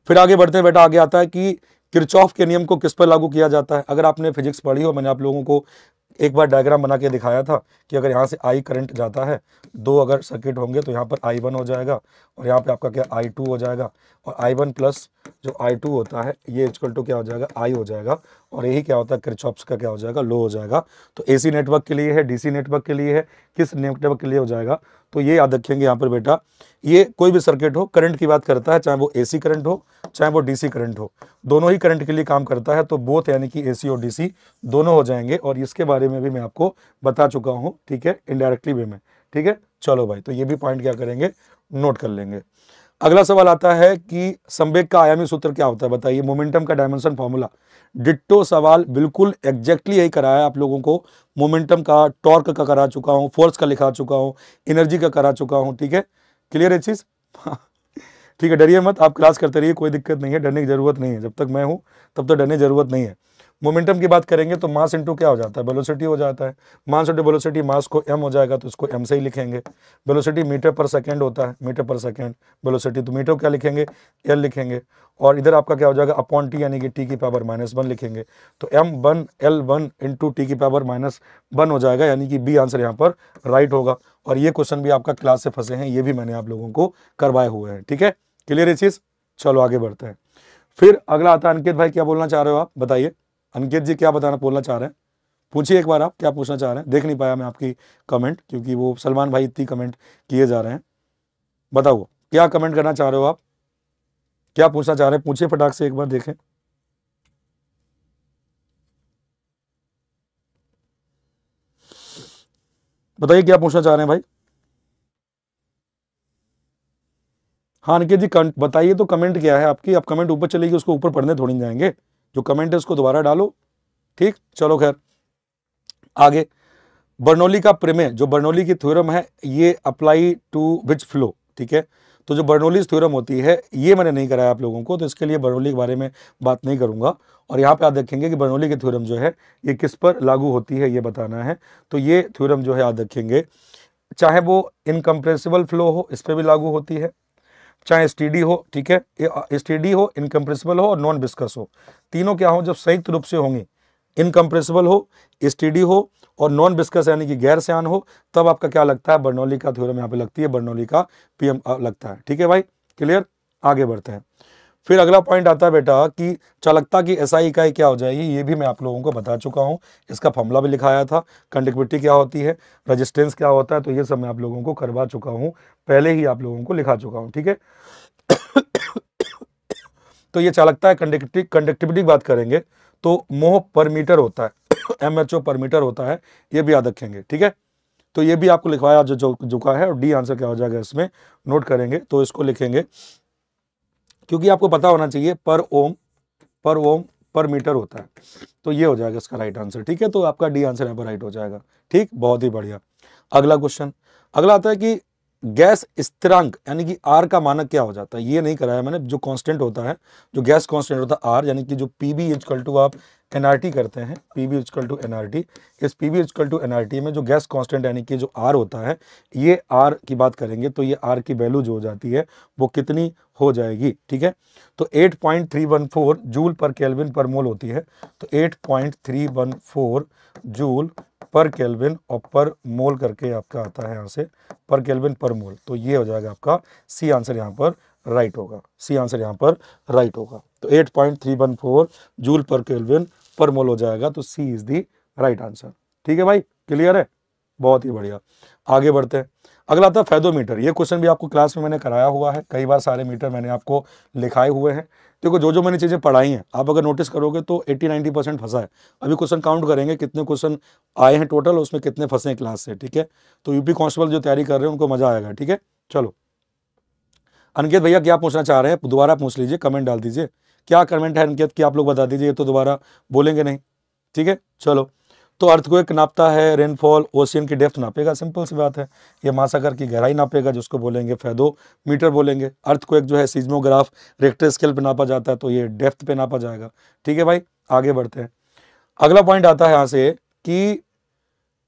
फिर आगे बढ़ते हैं बेटा आगे आता है कि किरचॉफ के नियम को किस पर लागू किया जाता है अगर आपने फिजिक्स पढ़ी हो मैंने आप लोगों को एक बार डायग्राम बना के दिखाया था कि अगर यहाँ से आई करंट जाता है दो अगर सर्किट होंगे तो यहाँ पर आई वन हो जाएगा और यहाँ पे आपका क्या आई टू हो जाएगा और आई वन प्लस जो आई टू होता है ये इजकल टू क्या हो जाएगा आई हो जाएगा और यही क्या होता है क्रिचॉप्स का क्या हो जाएगा लो हो जाएगा तो एसी नेटवर्क के लिए है डीसी नेटवर्क के लिए है किस नेटवर्क के लिए हो जाएगा तो ये याद रखेंगे यहाँ पर बेटा ये कोई भी सर्किट हो करंट की बात करता है चाहे वो सी करंट हो चाहे वो सी करंट हो दोनों ही करंट के लिए काम करता है तो बोथ यानी कि सी और सी दोनों हो जाएंगे और इसके बारे में भी मैं आपको बता चुका हूँ ठीक है इनडायरेक्टली वे में ठीक है चलो भाई तो ये भी पॉइंट क्या करेंगे नोट कर लेंगे अगला सवाल आता है कि संवेग का आयामी सूत्र क्या होता है बताइए मोमेंटम का डायमेंशन फॉर्मूला डिट्टो सवाल बिल्कुल एग्जैक्टली यही कराया आप लोगों को मोमेंटम का टॉर्क का करा चुका हूँ फोर्स का लिखा चुका हूँ एनर्जी का करा चुका हूँ ठीक है क्लियर है चीज़ ठीक है डरिए मत आप क्लास करते रहिए कोई दिक्कत नहीं है डरने की ज़रूरत नहीं है जब तक मैं हूँ तब तक तो डरने की ज़रूरत नहीं है मोमेंटम की बात करेंगे तो मास इंटू क्या हो जाता है वेलोसिटी हो जाता है मास इंटू वेलोसिटी मास को एम हो जाएगा तो इसको एम से ही लिखेंगे वेलोसिटी मीटर पर सेकेंड होता है मीटर पर सेकेंड वेलोसिटी तो मीटर क्या लिखेंगे एल लिखेंगे और इधर आपका क्या हो जाएगा अपॉन टी यानी कि टी की पावर माइनस वन लिखेंगे तो M one L one into T की पावर माइनस वन हो जाएगा यानी कि बी आंसर यहाँ पर राइट होगा और ये क्वेश्चन भी आपका क्लास से फंसे हैं ये भी मैंने आप लोगों को करवाए हुए हैं ठीक है क्लियर ये चीज़ चलो आगे बढ़ते हैं फिर अगला आता है अंकित भाई क्या बोलना चाह रहे हो आप बताइए अंकित जी क्या बताना बोलना चाह रहे हैं पूछिए एक बार आप क्या पूछना चाह रहे हैं देख नहीं पाया मैं आपकी कमेंट क्योंकि वो सलमान भाई इतनी कमेंट किए जा रहे हैं बताओ क्या कमेंट करना चाह रहे हो आप क्या पूछना चाह रहे हैं पूछिए फटाक से एक बार देखें बताइए क्या पूछना चाह रहे हैं भाई हाँ अनिकेत जी बताइए तो कमेंट क्या है आपकी आप कमेंट ऊपर चलेगी उसको ऊपर पढ़ने थोड़ी जाएंगे जो कमेंट है उसको दोबारा डालो ठीक चलो खैर आगे बर्नौली का प्रमेय जो बर्नौली की थ्योरम है ये अप्लाई टू विच फ्लो ठीक है तो जो बर्नौलीज थ्योरम होती है ये मैंने नहीं कराया आप लोगों को तो इसके लिए बर्नौली के बारे में बात नहीं करूंगा और यहाँ पे आप देखेंगे कि बर्नौली की थ्योरम जो है ये किस पर लागू होती है ये बताना है तो ये थ्योरम जो है आप देखेंगे चाहे वो इनकम्प्रेसिबल फ्लो हो इस पर भी लागू होती है चाहे स्टीडी हो ठीक है स्टीडी हो इनकम्प्रेसिबल हो और नॉन विस्कस हो तीनों क्या हो जब संयुक्त रूप से होंगे इनकम्प्रेसिबल हो स्टीडी हो और नॉन विस्कस यानी कि गैर सयान हो तब आपका क्या लगता है बर्नौली का थ्योरम यहाँ पे लगती है बर्नौली का पीएम लगता है ठीक है भाई क्लियर आगे बढ़ते हैं फिर अगला पॉइंट आता है बेटा कि चालकता की एसआई इकाई क्या हो जाएगी ये भी मैं आप लोगों को बता चुका हूँ इसका फॉर्मला भी लिखाया था कंडक्टिविटी क्या होती है रेजिस्टेंस क्या होता है तो ये सब मैं आप लोगों को करवा चुका हूँ पहले ही आप लोगों को लिखा चुका हूँ ठीक है तो ये चालकता है कंडक्टिव कंडक्टिविटी बात करेंगे तो मोह पर मीटर होता है एम एच ओ पर मीटर होता है ये भी याद रखेंगे ठीक है तो ये भी आपको लिखवाया जो चुका है और डी आंसर क्या हो जाएगा इसमें नोट करेंगे तो इसको लिखेंगे क्योंकि आपको पता होना चाहिए पर ओम पर ओम पर मीटर होता है तो ये हो जाएगा इसका राइट आंसर ठीक है तो आपका डी आंसर यहाँ पर राइट हो जाएगा ठीक बहुत ही बढ़िया अगला क्वेश्चन अगला आता है कि गैस स्थिरांक यानी कि आर का मानक क्या हो जाता है ये नहीं कराया मैंने जो कांस्टेंट होता है जो गैस कांस्टेंट होता है आर यानी कि जो पी बी इजकल टू आप एन टी करते हैं P B equal to N इस P B equal to N R T में जो गैस कांस्टेंट यानी कि जो आर होता है ये आर की बात करेंगे तो ये आर की वैल्यू जो हो जाती है वो कितनी हो जाएगी ठीक है तो eight point three one four joule per kelvin per mole होती है तो eight point three one four joule per kelvin और पर मोल करके आपका आता है यहाँ से पर केल्विन पर मोल तो ये हो जाएगा आपका सी आंसर यहाँ पर राइट होगा सी आंसर यहाँ पर राइट होगा तो 8.314 जूल पर केल्विन पर मोल हो जाएगा तो C is the right answer ठीक है भाई क्लियर है बहुत ही बढ़िया आगे बढ़ते हैं अगला था फैदोमीटर ये क्वेश्चन भी आपको क्लास में मैंने कराया हुआ है कई बार सारे मीटर मैंने आपको लिखाए हुए हैं देखो जो जो मैंने चीज़ें पढ़ाई हैं आप अगर नोटिस करोगे तो 80 90 परसेंट फंसा है अभी क्वेश्चन काउंट करेंगे कितने क्वेश्चन आए हैं टोटल उसमें कितने फंसे हैं क्लास से ठीक है तो यूपी कॉन्स्टेबल जो तैयारी कर रहे हैं उनको मजा आएगा ठीक है चलो अनकेत भैया क्या पूछना चाह रहे हैं दोबारा पूछ लीजिए कमेंट डाल दीजिए क्या कमेंट है अनकेत की आप लोग बता दीजिए ये तो दोबारा बोलेंगे नहीं ठीक है चलो तो अर्थक्वेक नापता है रेनफॉल ओशियन की डेप्थ नापेगा सिंपल सी बात है ये महासागर की गहराई नापेगा जिसको बोलेंगे फैदो मीटर बोलेंगे अर्थक्वेक जो है सीजमोग्राफ रेक्टर स्केल पे नापा जाता है तो ये डेप्थ पे नापा जाएगा ठीक है भाई आगे बढ़ते हैं अगला पॉइंट आता है यहाँ से कि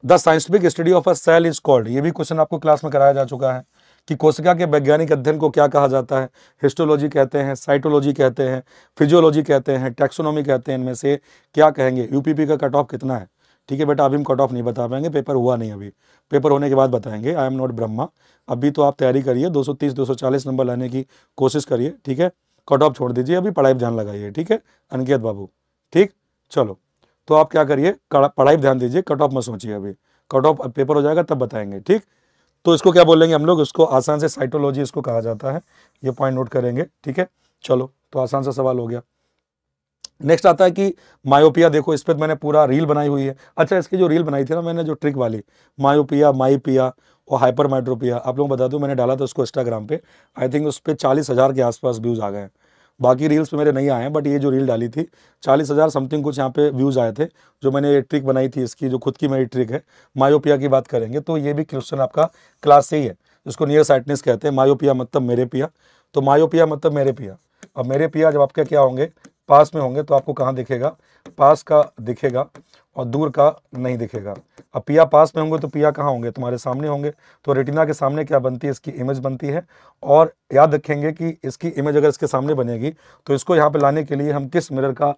the scientific study of a cell is called ये भी क्वेश्चन आपको क्लास में कराया जा चुका है कि कोशिका के वैज्ञानिक अध्ययन को क्या कहा जाता है हिस्टोलॉजी कहते हैं साइटोलॉजी कहते हैं फिजियोलॉजी कहते हैं टैक्सोनॉमी कहते हैं इनमें से क्या कहेंगे यूपीपी का कट ऑफ कितना है ठीक है बेटा अभी हम कट ऑफ नहीं बता पाएंगे पेपर हुआ नहीं अभी पेपर होने के बाद बताएंगे आई एम नॉट ब्रह्मा अभी तो आप तैयारी करिए 230 240 नंबर लाने की कोशिश करिए ठीक है कट ऑफ छोड़ दीजिए अभी पढ़ाई पर ध्यान लगाइए ठीक है अनकेत बाबू ठीक चलो तो आप क्या करिए पढ़ाई पर ध्यान दीजिए कट ऑफ मत सोचिए अभी कट ऑफ पेपर हो जाएगा तब बताएंगे ठीक तो इसको क्या बोलेंगे हम लोग इसको आसान से साइटोलॉजी इसको कहा जाता है ये पॉइंट नोट करेंगे ठीक है चलो तो आसान सा सवाल हो गया नेक्स्ट आता है कि मायोपिया देखो इस पर मैंने पूरा रील बनाई हुई है अच्छा इसकी जो रील बनाई थी ना मैंने जो ट्रिक वाली मायोपिया माईपिया और हाइपर माइड्रोपिया आप लोगों को बता दूँ मैंने डाला था उसको इंस्टाग्राम पे आई थिंक उस पर चालीस हज़ार के आसपास व्यूज़ आ गए हैं बाकी रील्स पे मेरे नहीं आए हैं बट ये जो रील डाली थी चालीस हज़ार समथिंग कुछ यहाँ पे व्यूज़ आए थे जो मैंने ये ट्रिक बनाई थी इसकी जो खुद की मेरी ट्रिक है मायोपिया की बात करेंगे तो ये भी क्वेश्चन आपका क्लास से ही है जिसको नियर साइटनेस कहते हैं मायोपिया मतलब मेरे पिया तो मायोपिया मतलब मेरे पिया अब मेरे पिया जब आपके क्या होंगे पास में होंगे तो आपको कहाँ दिखेगा पास का दिखेगा और दूर का नहीं दिखेगा अब पिया पास में होंगे तो पिया कहाँ होंगे तुम्हारे सामने होंगे तो रेटिना के सामने क्या बनती है इसकी इमेज बनती है और याद रखेंगे कि इसकी इमेज अगर इसके सामने बनेगी तो इसको यहाँ पर लाने के लिए हम किस मिरर का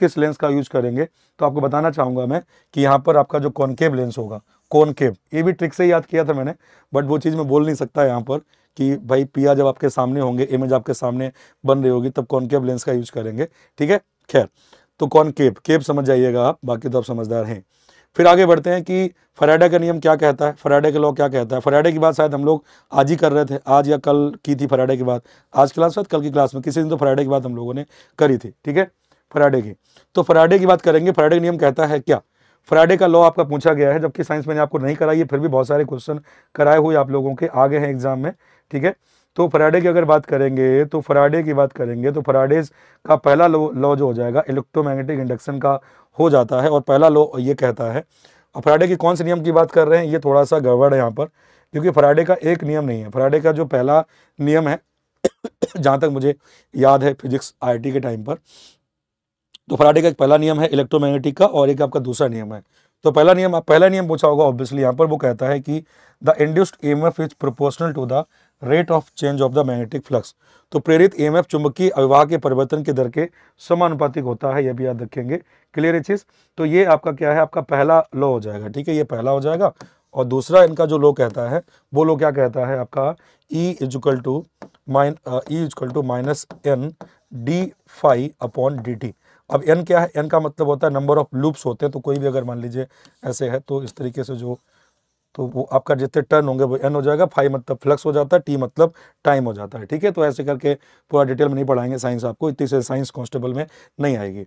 किस लेंस का यूज करेंगे तो आपको बताना चाहूँगा मैं कि यहाँ पर आपका जो कॉन्केव लेंस होगा कॉन्केव ये भी ट्रिक से याद किया था मैंने बट वो चीज़ मैं बोल नहीं सकता यहाँ पर कि भाई पिया जब आपके सामने होंगे इमेज आपके सामने बन रही होगी तब कॉनकेव लेंस का यूज करेंगे ठीक है खैर तो कॉनकेव केव समझ जाइएगा आप बाकी तो आप समझदार हैं फिर आगे बढ़ते हैं कि फराडे का नियम क्या कहता है फराडे का लॉ क्या कहता है फराडे की बात शायद हम लोग आज ही कर रहे थे आज या कल की थी फराडे की बात आज क्लास में कल की क्लास में किसी दिन तो फराडे की बात हम लोगों ने करी थी ठीक है फराडे की तो फराडे की बात करेंगे फराडे का नियम कहता है क्या फ्राइडे का लॉ आपका पूछा गया है जबकि साइंस मैंने आपको नहीं कराई है फिर भी बहुत सारे क्वेश्चन कराए हुए आप लोगों के आगे हैं एग्जाम में ठीक है तो फ्राइडे की अगर बात करेंगे तो फ्राइडे की बात करेंगे तो फ्राइडेज का पहला लॉ जो हो जाएगा इलेक्ट्रोमैग्नेटिक इंडक्शन का हो जाता है और पहला लॉ ये कहता है और फ्राइडे की कौन से नियम की बात कर रहे हैं ये थोड़ा सा गड़बड़ है यहाँ पर क्योंकि फ्राइडे का एक नियम नहीं है फ्राइडे का जो पहला नियम है जहाँ तक मुझे याद है फिजिक्स आई के टाइम पर तो फराडे का एक पहला नियम है इलेक्ट्रोमैग्नेटिक का और एक आपका दूसरा नियम है तो पहला नियम पहला नियम पूछा होगा ऑब्वियसली यहाँ पर वो कहता है कि the induced M F is proportional to the rate of change of the magnetic flux तो प्रेरित ई एम एफ चुंबकीय अविवाह के परिवर्तन के दर के समानुपातिक होता है यह भी याद रखेंगे क्लियर है चीज़ तो ये आपका क्या है आपका पहला लॉ हो जाएगा ठीक है ये पहला हो जाएगा और दूसरा इनका जो लो कहता है वो लो क्या कहता है आपका E equal to minus E equal to minus N D phi upon D T अब एन क्या है एन का मतलब होता है नंबर ऑफ लूप्स होते हैं तो कोई भी अगर मान लीजिए ऐसे है तो इस तरीके से जो तो वो आपका जितने टर्न होंगे वो एन हो जाएगा फाइव मतलब फ्लक्स हो जाता है टी मतलब टाइम हो जाता है ठीक है तो ऐसे करके पूरा डिटेल में नहीं पढ़ाएंगे साइंस आपको इतनी से साइंस कॉन्स्टेबल में नहीं आएगी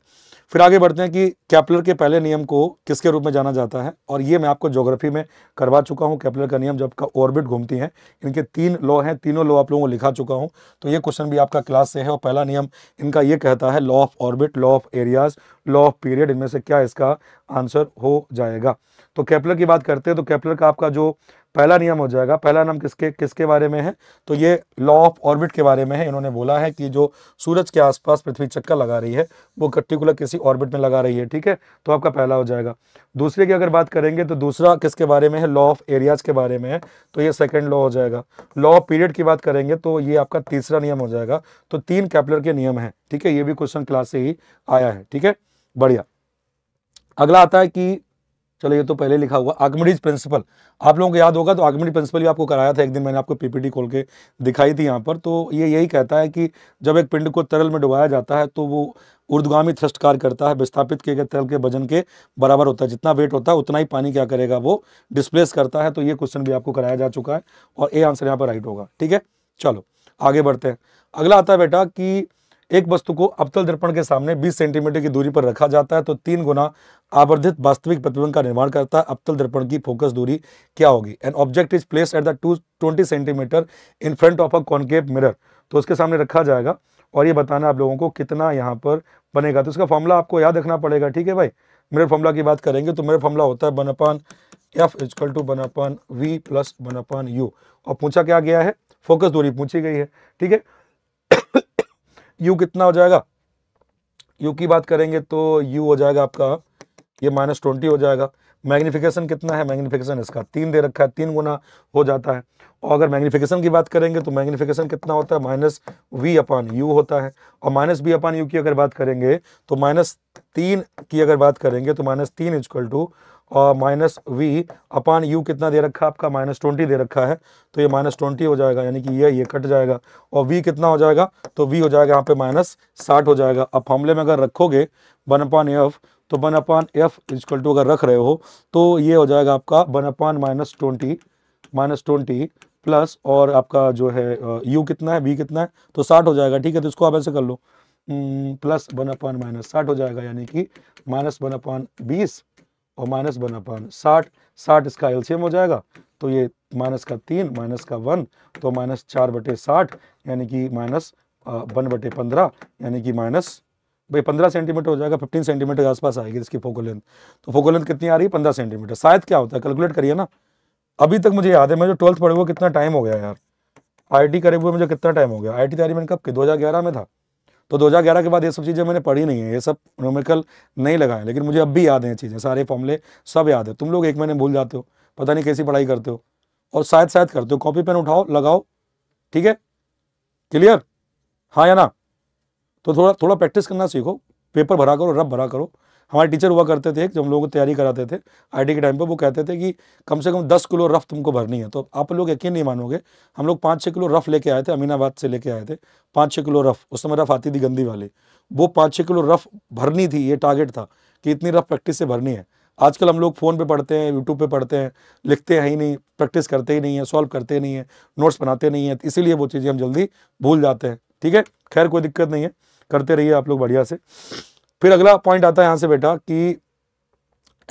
फिर आगे बढ़ते हैं कि कैपलर के पहले नियम को किसके रूप में जाना जाता है और ये मैं आपको ज्योग्राफी में करवा चुका हूँ कैपलर का नियम जब का ऑर्बिट घूमती है इनके तीन लॉ हैं तीनों लॉ आप लोगों को लिखा चुका हूँ तो ये क्वेश्चन भी आपका क्लास से है और पहला नियम इनका ये कहता है law of orbit law of areas law of period इनमें से क्या इसका आंसर हो जाएगा तो कैपलर की बात करते हैं तो कैपलर का आपका जो पहला नियम हो जाएगा पहला नियम किसके किसके बारे में है तो ये लॉ ऑफ ऑर्बिट के बारे में है इन्होंने बोला है कि जो सूरज के आसपास पृथ्वी चक्कर लगा रही है वो कट्टिकुलर किसी ऑर्बिट में लगा रही है ठीक है तो आपका पहला हो जाएगा दूसरे की अगर बात करेंगे तो दूसरा किसके बारे में है लॉ ऑफ एरियाज के बारे में है तो ये सेकेंड लॉ हो जाएगा लॉ ऑफ पीरियड की बात करेंगे तो ये आपका तीसरा नियम हो जाएगा तो तीन कैपलर के नियम है ठीक है ये भी क्वेश्चन क्लास से ही आया है ठीक है बढ़िया अगला आता है कि चलो ये तो पहले लिखा हुआ आगमडीज प्रिंसिपल आप लोगों को याद होगा तो आगमिडी प्रिंसिपल भी आपको कराया था एक दिन मैंने आपको पीपीटी खोल के दिखाई थी यहाँ पर तो ये यही कहता है कि जब एक पिंड को तरल में डुबाया जाता है तो वो ऊर्दगामी थ्रष्ट कार्य करता है विस्थापित किए गए तरल के वजन के बराबर होता है जितना वेट होता है उतना ही पानी क्या करेगा वो डिस्प्लेस करता है तो ये क्वेश्चन भी आपको कराया जा चुका है और ए आंसर यहाँ पर राइट होगा ठीक है चलो आगे बढ़ते हैं अगला आता है बेटा कि एक वस्तु को अवतल दर्पण के सामने 20 सेंटीमीटर की दूरी पर रखा जाता है तो तीन गुना आवर्धित वास्तविक प्रतिबंध का निर्माण करता है अवतल दर्पण की फोकस दूरी क्या होगी an object is place at the two twenty centimetre in front of a concave mirror तो उसके सामने रखा जाएगा और ये बताना आप लोगों को कितना यहाँ पर बनेगा तो उसका फॉर्मूला आपको याद रखना पड़ेगा ठीक है भाई मिरर फॉर्मूला की बात करेंगे तो मिरर फॉर्मूला होता है one upon F equal to one upon V plus one upon U और पूछा क्या गया है फोकस दूरी पूछी गई है ठीक है यू कितना हो जाएगा यू की बात करेंगे तो यू हो जाएगा आपका ये माइनस ट्वेंटी हो जाएगा मैग्निफिकेशन कितना है मैग्निफिकेशन इसका तीन दे रखा है तीन गुना हो जाता है और अगर मैग्निफिकेशन की बात करेंगे तो मैग्निफिकेशन कितना होता है माइनस वी अपान यू होता है और माइनस वी अपान यू की अगर बात करेंगे तो माइनस तीन की अगर बात करेंगे तो माइनस तीन equal to minus V upon U कितना दे रखा है आपका माइनस ट्वेंटी दे रखा है तो ये माइनस ट्वेंटी हो जाएगा यानी कि ये ये कट जाएगा और वी कितना हो जाएगा तो वी हो जाएगा यहाँ पे माइनस साठ हो जाएगा अब हमले में अगर रखोगे वन अपान एफ तो one upon F equal to अगर रख रहे हो तो ये हो जाएगा आपका one upon minus twenty minus twenty plus और आपका जो है यू कितना है वी कितना है तो साठ हो जाएगा ठीक है तो इसको आप ऐसे कर लो प्लस वन अपान माइनस साठ हो जाएगा यानी कि माइनस वन अपान बीस और माइनस वन अपन साठ साठ इसका एलसीएम हो जाएगा तो ये माइनस का तीन माइनस का वन तो माइनस चार बटे साठ यानी कि माइनस वन बटे पंद्रह यानी कि माइनस भाई पंद्रह सेंटीमीटर हो जाएगा फिफ्टीन सेंटीमीटर के आसपास आएगी इसकी फोकल लेंथ तो फोकल लेंथ कितनी आ रही है पंद्रह सेंटीमीटर शायद क्या होता है कैलकुलेट करिए ना अभी तक मुझे याद है मैं जो ट्वेल्थ पढ़े हुआ कितना टाइम हो गया यार आई टी करे हुए मुझे कितना टाइम हो गया आई तैयारी मैंने कब की दो में था तो 2011 के बाद ये सब चीज़ें मैंने पढ़ी नहीं है ये सब नोमिकल नहीं लगाए लेकिन मुझे अब भी याद हैं चीज़ें सारे फॉर्मले सब याद है तुम लोग एक महीने भूल जाते हो पता नहीं कैसी पढ़ाई करते हो और शायद शायद करते हो कॉपी पेन उठाओ लगाओ ठीक है क्लियर हाँ या ना तो थोड़ा थोड़ा प्रैक्टिस करना सीखो पेपर भरा करो रब भरा करो हमारे टीचर हुआ करते थे जब हम लोगों को तैयारी कराते थे आईटी के टाइम पर वो कहते थे कि कम से कम दस किलो रफ तुमको भरनी है तो आप लोग यकीन नहीं मानोगे हम लोग पाँच छः किलो रफ लेके आए थे अमीनाबाद से लेके आए थे पाँच छः किलो रफ उस समय रफ आती थी गंदी वाली वो पाँच छः किलो रफ भरनी थी ये टारगेट था कि इतनी रफ प्रैक्टिस से भरनी है आजकल हम लोग फ़ोन पे पढ़ते हैं यूट्यूब पे पढ़ते हैं लिखते हैं ही नहीं प्रैक्टिस करते ही नहीं है सॉल्व करते नहीं है नोट्स बनाते नहीं हैं इसीलिए वो चीज़ें हम जल्दी भूल जाते हैं ठीक है खैर कोई दिक्कत नहीं है करते रहिए आप लोग बढ़िया से फिर अगला पॉइंट आता है यहाँ से बेटा कि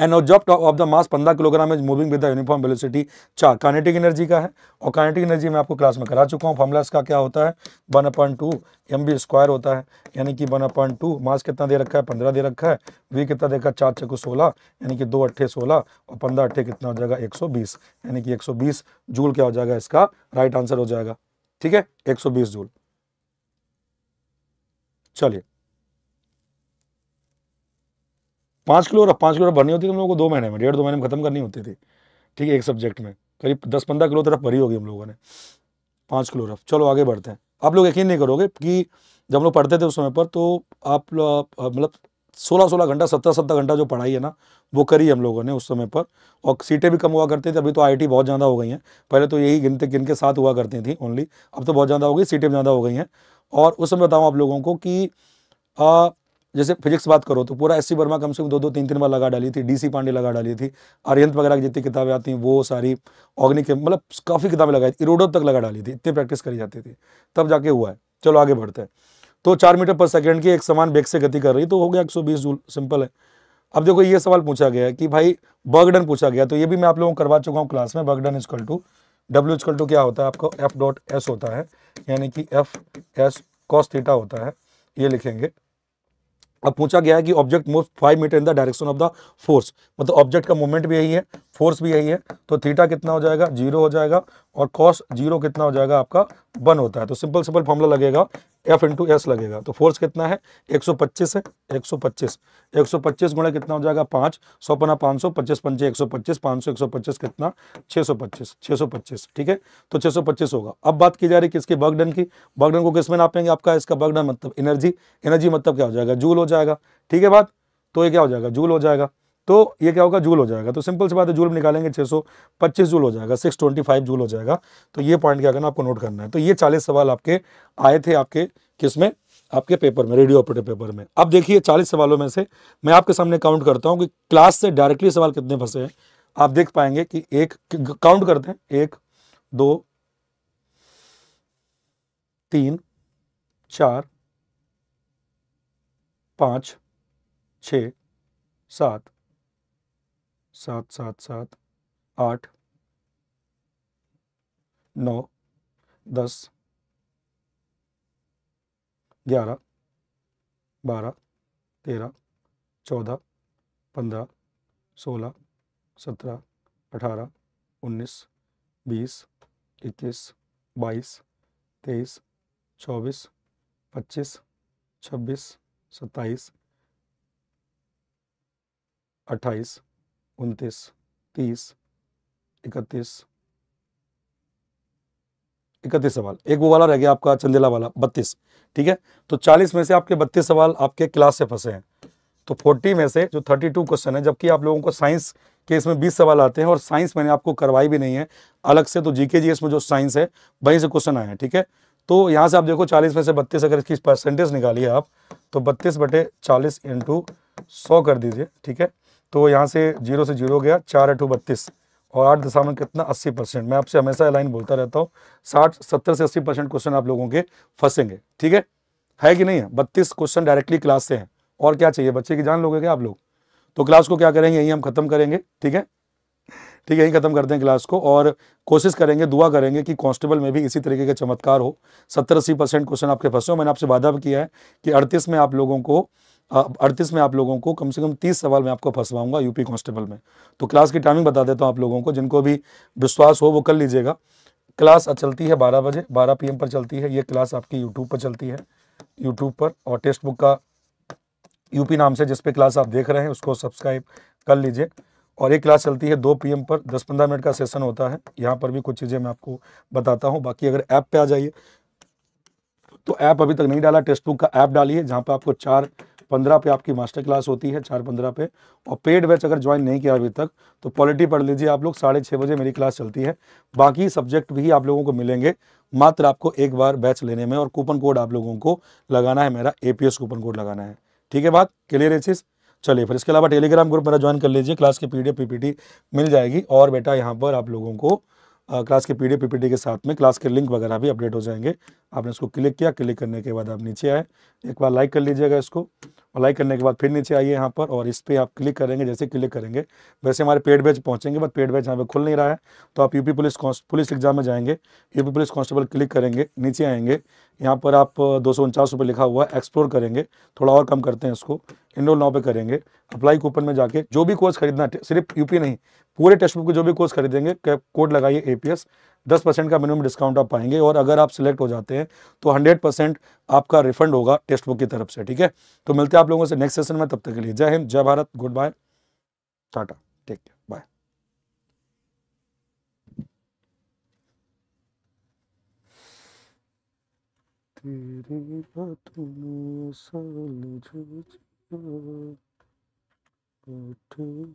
an object of the mass पंद्रह kilogram is moving with the uniform velocity चार कानेटिक एनर्जी का है और कानेटिक एनर्जी मैं आपको क्लास में करा चुका हूँ फॉर्मलास इसका क्या होता है one a point two M B square होता है यानी कि वन अपॉइंट टू मास कितना दे रखा है पंद्रह दे रखा है वी कितना देखा चार छको सोलह यानी कि दो अट्ठे सोलह और पंद्रह अट्ठे कितना हो जाएगा एक सौ बीस यानी कि एक सौ बीस जूल क्या हो जाएगा इसका राइट आंसर हो जाएगा ठीक है एक सौ बीस जूल चलिए पाँच किलो और पाँच किलो रफ़ भरनी होती थी तो हम लोगों को दो महीने में डेढ़ दो महीने में खत्म करनी होती थी ठीक है एक सब्जेक्ट में करीब दस पंद्रह किलो तरफ तो भरी होगी हम लोगों ने पाँच किलो रफ चलो आगे बढ़ते हैं आप लोग यकीन नहीं करोगे कि जब हम लोग पढ़ते थे उस समय पर तो आप मतलब सोलह सोलह घंटा सत्रह सत्रह घंटा जो पढ़ाई है ना वो करी हम लोगों ने उस समय पर और सीटें भी कम हुआ करती थी अभी तो आईटी बहुत ज़्यादा हो गई हैं पहले तो यही गिनते गिन के साथ हुआ करती थी ओनली अब तो बहुत ज़्यादा हो गई सीटें भी ज़्यादा हो गई हैं और उस समय बताऊँ आप लोगों को कि जैसे फिजिक्स बात करो तो पूरा एस सी वर्मा कम से कम दो दो तीन तीन बार लगा डाली थी डीसी पांडे लगा डाली थी आर्यंत वगैरह की जितनी किताबें आती हैं वो सारी ऑग्निक मतलब काफ़ी किताबें लगाई इरोडो तक लगा डाली थी इतनी प्रैक्टिस करी जाती थी तब जाके हुआ है चलो आगे बढ़ते हैं तो चार मीटर पर सेकेंड की एक समान बेग से गति कर रही तो हो गया एक जूल सिंपल है अब देखो ये सवाल पूछा गया है कि भाई बर्गडन पूछा गया तो ये भी मैं आप लोगों को करवा चुका हूँ क्लास में बर्गडन is equal to W is equal to क्या होता है आपको एफ डॉट एस होता है यानी कि एफ एस कॉस थीटा होता है ये लिखेंगे अब पूछा गया है कि object move five metre in the direction of the force मतलब ऑब्जेक्ट का मूवमेंट भी यही है फोर्स भी यही है तो थीटा कितना हो जाएगा जीरो हो जाएगा और कॉस जीरो कितना हो जाएगा आपका वन होता है तो सिंपल सिंपल फॉर्मूला लगेगा एफ इंटू एस लगेगा तो फोर्स कितना है 125 है 125 125 गुणा कितना हो जाएगा पाँच सौ पना पाँच सौ पच्चीस पंचे एक सौ पच्चीस पाँच सौ एक सौ पच्चीस कितना छः सौ पच्चीस सौ पच्चीस ठीक है तो छः सौ पच्चीस होगा अब बात की जा रही है किसके बगडन की बगडन को किस में नापेंगे आपका इसका बगडन मतलब एनर्जी एनर्जी मतलब क्या हो जाएगा जूल हो जाएगा ठीक है बात तो ये क्या हो जाएगा जूल हो जाएगा तो ये क्या होगा जूल हो जाएगा तो सिंपल सी बात है जूल में निकालेंगे 625 जूल हो जाएगा 625 जूल हो जाएगा तो ये पॉइंट क्या करना आपको नोट करना है तो ये 40 सवाल आपके आए थे आपके किस में आपके पेपर में रेडियो ऑपरेटिव पेपर में अब देखिए 40 सवालों में से मैं आपके सामने काउंट करता हूँ कि क्लास से डायरेक्टली सवाल कितने फंसे हैं आप देख पाएंगे कि एक काउंट करते हैं एक दो तीन चार पाँच छ सात सात सात सात आठ नौ दस ग्यारह बारह तेरह चौदह पंद्रह सोलह सत्रह अठारह उन्नीस बीस इक्कीस बाईस तेईस चौबीस पच्चीस छब्बीस सत्ताईस अट्ठाईस उनतीस तीस इकतीस इकतीस सवाल एक वो वाला रह गया आपका चंदेला वाला बत्तीस ठीक है तो चालीस में से आपके बत्तीस सवाल आपके क्लास से फंसे हैं तो फोर्टी में से जो थर्टी टू क्वेश्चन है जबकि आप लोगों को साइंस के इसमें बीस सवाल आते हैं और साइंस मैंने आपको करवाई भी नहीं है अलग से तो जीके जीएस में जो साइंस है वहीं से क्वेश्चन आए हैं ठीक है तो यहाँ से आप देखो चालीस में से बत्तीस अगर इसकी परसेंटेज निकालिए आप तो बत्तीस बटे चालीस इंटू सौ कर दीजिए ठीक है तो यहाँ से जीरो से जीरो गया चार अठू बत्तीस और आठ दशामलव कितना अस्सी परसेंट मैं आपसे हमेशा लाइन बोलता रहता हूँ साठ सत्तर से अस्सी परसेंट क्वेश्चन आप लोगों के फंसेंगे ठीक है है कि नहीं है बत्तीस क्वेश्चन डायरेक्टली क्लास से हैं और क्या चाहिए बच्चे की जान लोगे क्या आप लोग तो क्लास को क्या करेंगे यही हम खत्म करेंगे ठीक है ठीक है यही खत्म करते हैं क्लास को और कोशिश करेंगे दुआ करेंगे कि कांस्टेबल में भी इसी तरीके का चमत्कार हो सत्तर अस्सी परसेंट क्वेश्चन आपके फंसे हो मैंने आपसे वादा भी किया है कि अड़तीस में आप लोगों को अड़तीस में आप लोगों को कम से कम तीस सवाल मैं आपको फंसवाऊंगा यूपी कांस्टेबल में तो क्लास की टाइमिंग बता देता हूँ आप लोगों को जिनको भी विश्वास हो वो कर लीजिएगा क्लास चलती है बारह बजे बारह पीएम पर चलती है ये क्लास आपकी यूट्यूब पर चलती है यूट्यूब पर और टेक्स्ट बुक का यूपी नाम से जिसपे क्लास आप देख रहे हैं उसको सब्सक्राइब कर लीजिए और एक क्लास चलती है दो पीएम पर दस पंद्रह मिनट का सेशन होता है यहाँ पर भी कुछ चीज़ें मैं आपको बताता हूँ बाकी अगर ऐप पे आ जाइए तो ऐप अभी तक नहीं डाला टेक्स्ट बुक का ऐप डालिए जहाँ पर आपको चार पंद्रह पे आपकी मास्टर क्लास होती है चार पंद्रह पे और पेड बैच अगर ज्वाइन नहीं किया अभी तक तो पॉलिटी पढ़ लीजिए आप लोग साढ़े छः बजे मेरी क्लास चलती है बाकी सब्जेक्ट भी आप लोगों को मिलेंगे मात्र आपको एक बार बैच लेने में और कूपन कोड आप लोगों को लगाना है मेरा ए कूपन कोड लगाना है ठीक है बात क्लियर है चलिए फिर इसके अलावा टेलीग्राम ग्रुप मेरा ज्वाइन कर लीजिए क्लास की पी डी मिल जाएगी और बेटा यहाँ पर आप लोगों को क्लास के पीडीएफ पीपीटी के साथ में क्लास के लिंक वगैरह भी अपडेट हो जाएंगे आपने इसको क्लिक किया क्लिक करने के बाद आप नीचे आए एक बार लाइक कर लीजिएगा इसको और लाइक करने के बाद फिर नीचे आइए यहाँ पर और इस पर आप क्लिक करेंगे जैसे क्लिक करेंगे वैसे हमारे पेड बैच पहुँचेंगे बट पेड बैच यहाँ पर खुल नहीं रहा है तो आप यूपी पुलिस पुलिस एग्जाम में जाएंगे यूपी पुलिस कॉन्स्टेबल क्लिक करेंगे नीचे आएंगे यहाँ पर आप दो सौ लिखा हुआ है एक्सप्लोर करेंगे थोड़ा और कम करते हैं इसको इनरोल नाव पर करेंगे अप्लाई कूपन में जाके जो भी कोर्स खरीदना सिर्फ यूपी नहीं पूरे टेक्स्ट बुक के जो भी कोर्स खरीदेंगे कोड लगाइए एपीएस दस परसेंट का मिनिमम डिस्काउंट आप पाएंगे और अगर आप सिलेक्ट हो जाते हैं तो हंड्रेड परसेंट आपका रिफंड होगा टेक्स्ट बुक की तरफ से ठीक है तो मिलते हैं आप लोगों से नेक्स्ट सेशन में तब तक के लिए जय हिंद जय Bharat good bye tata take care bye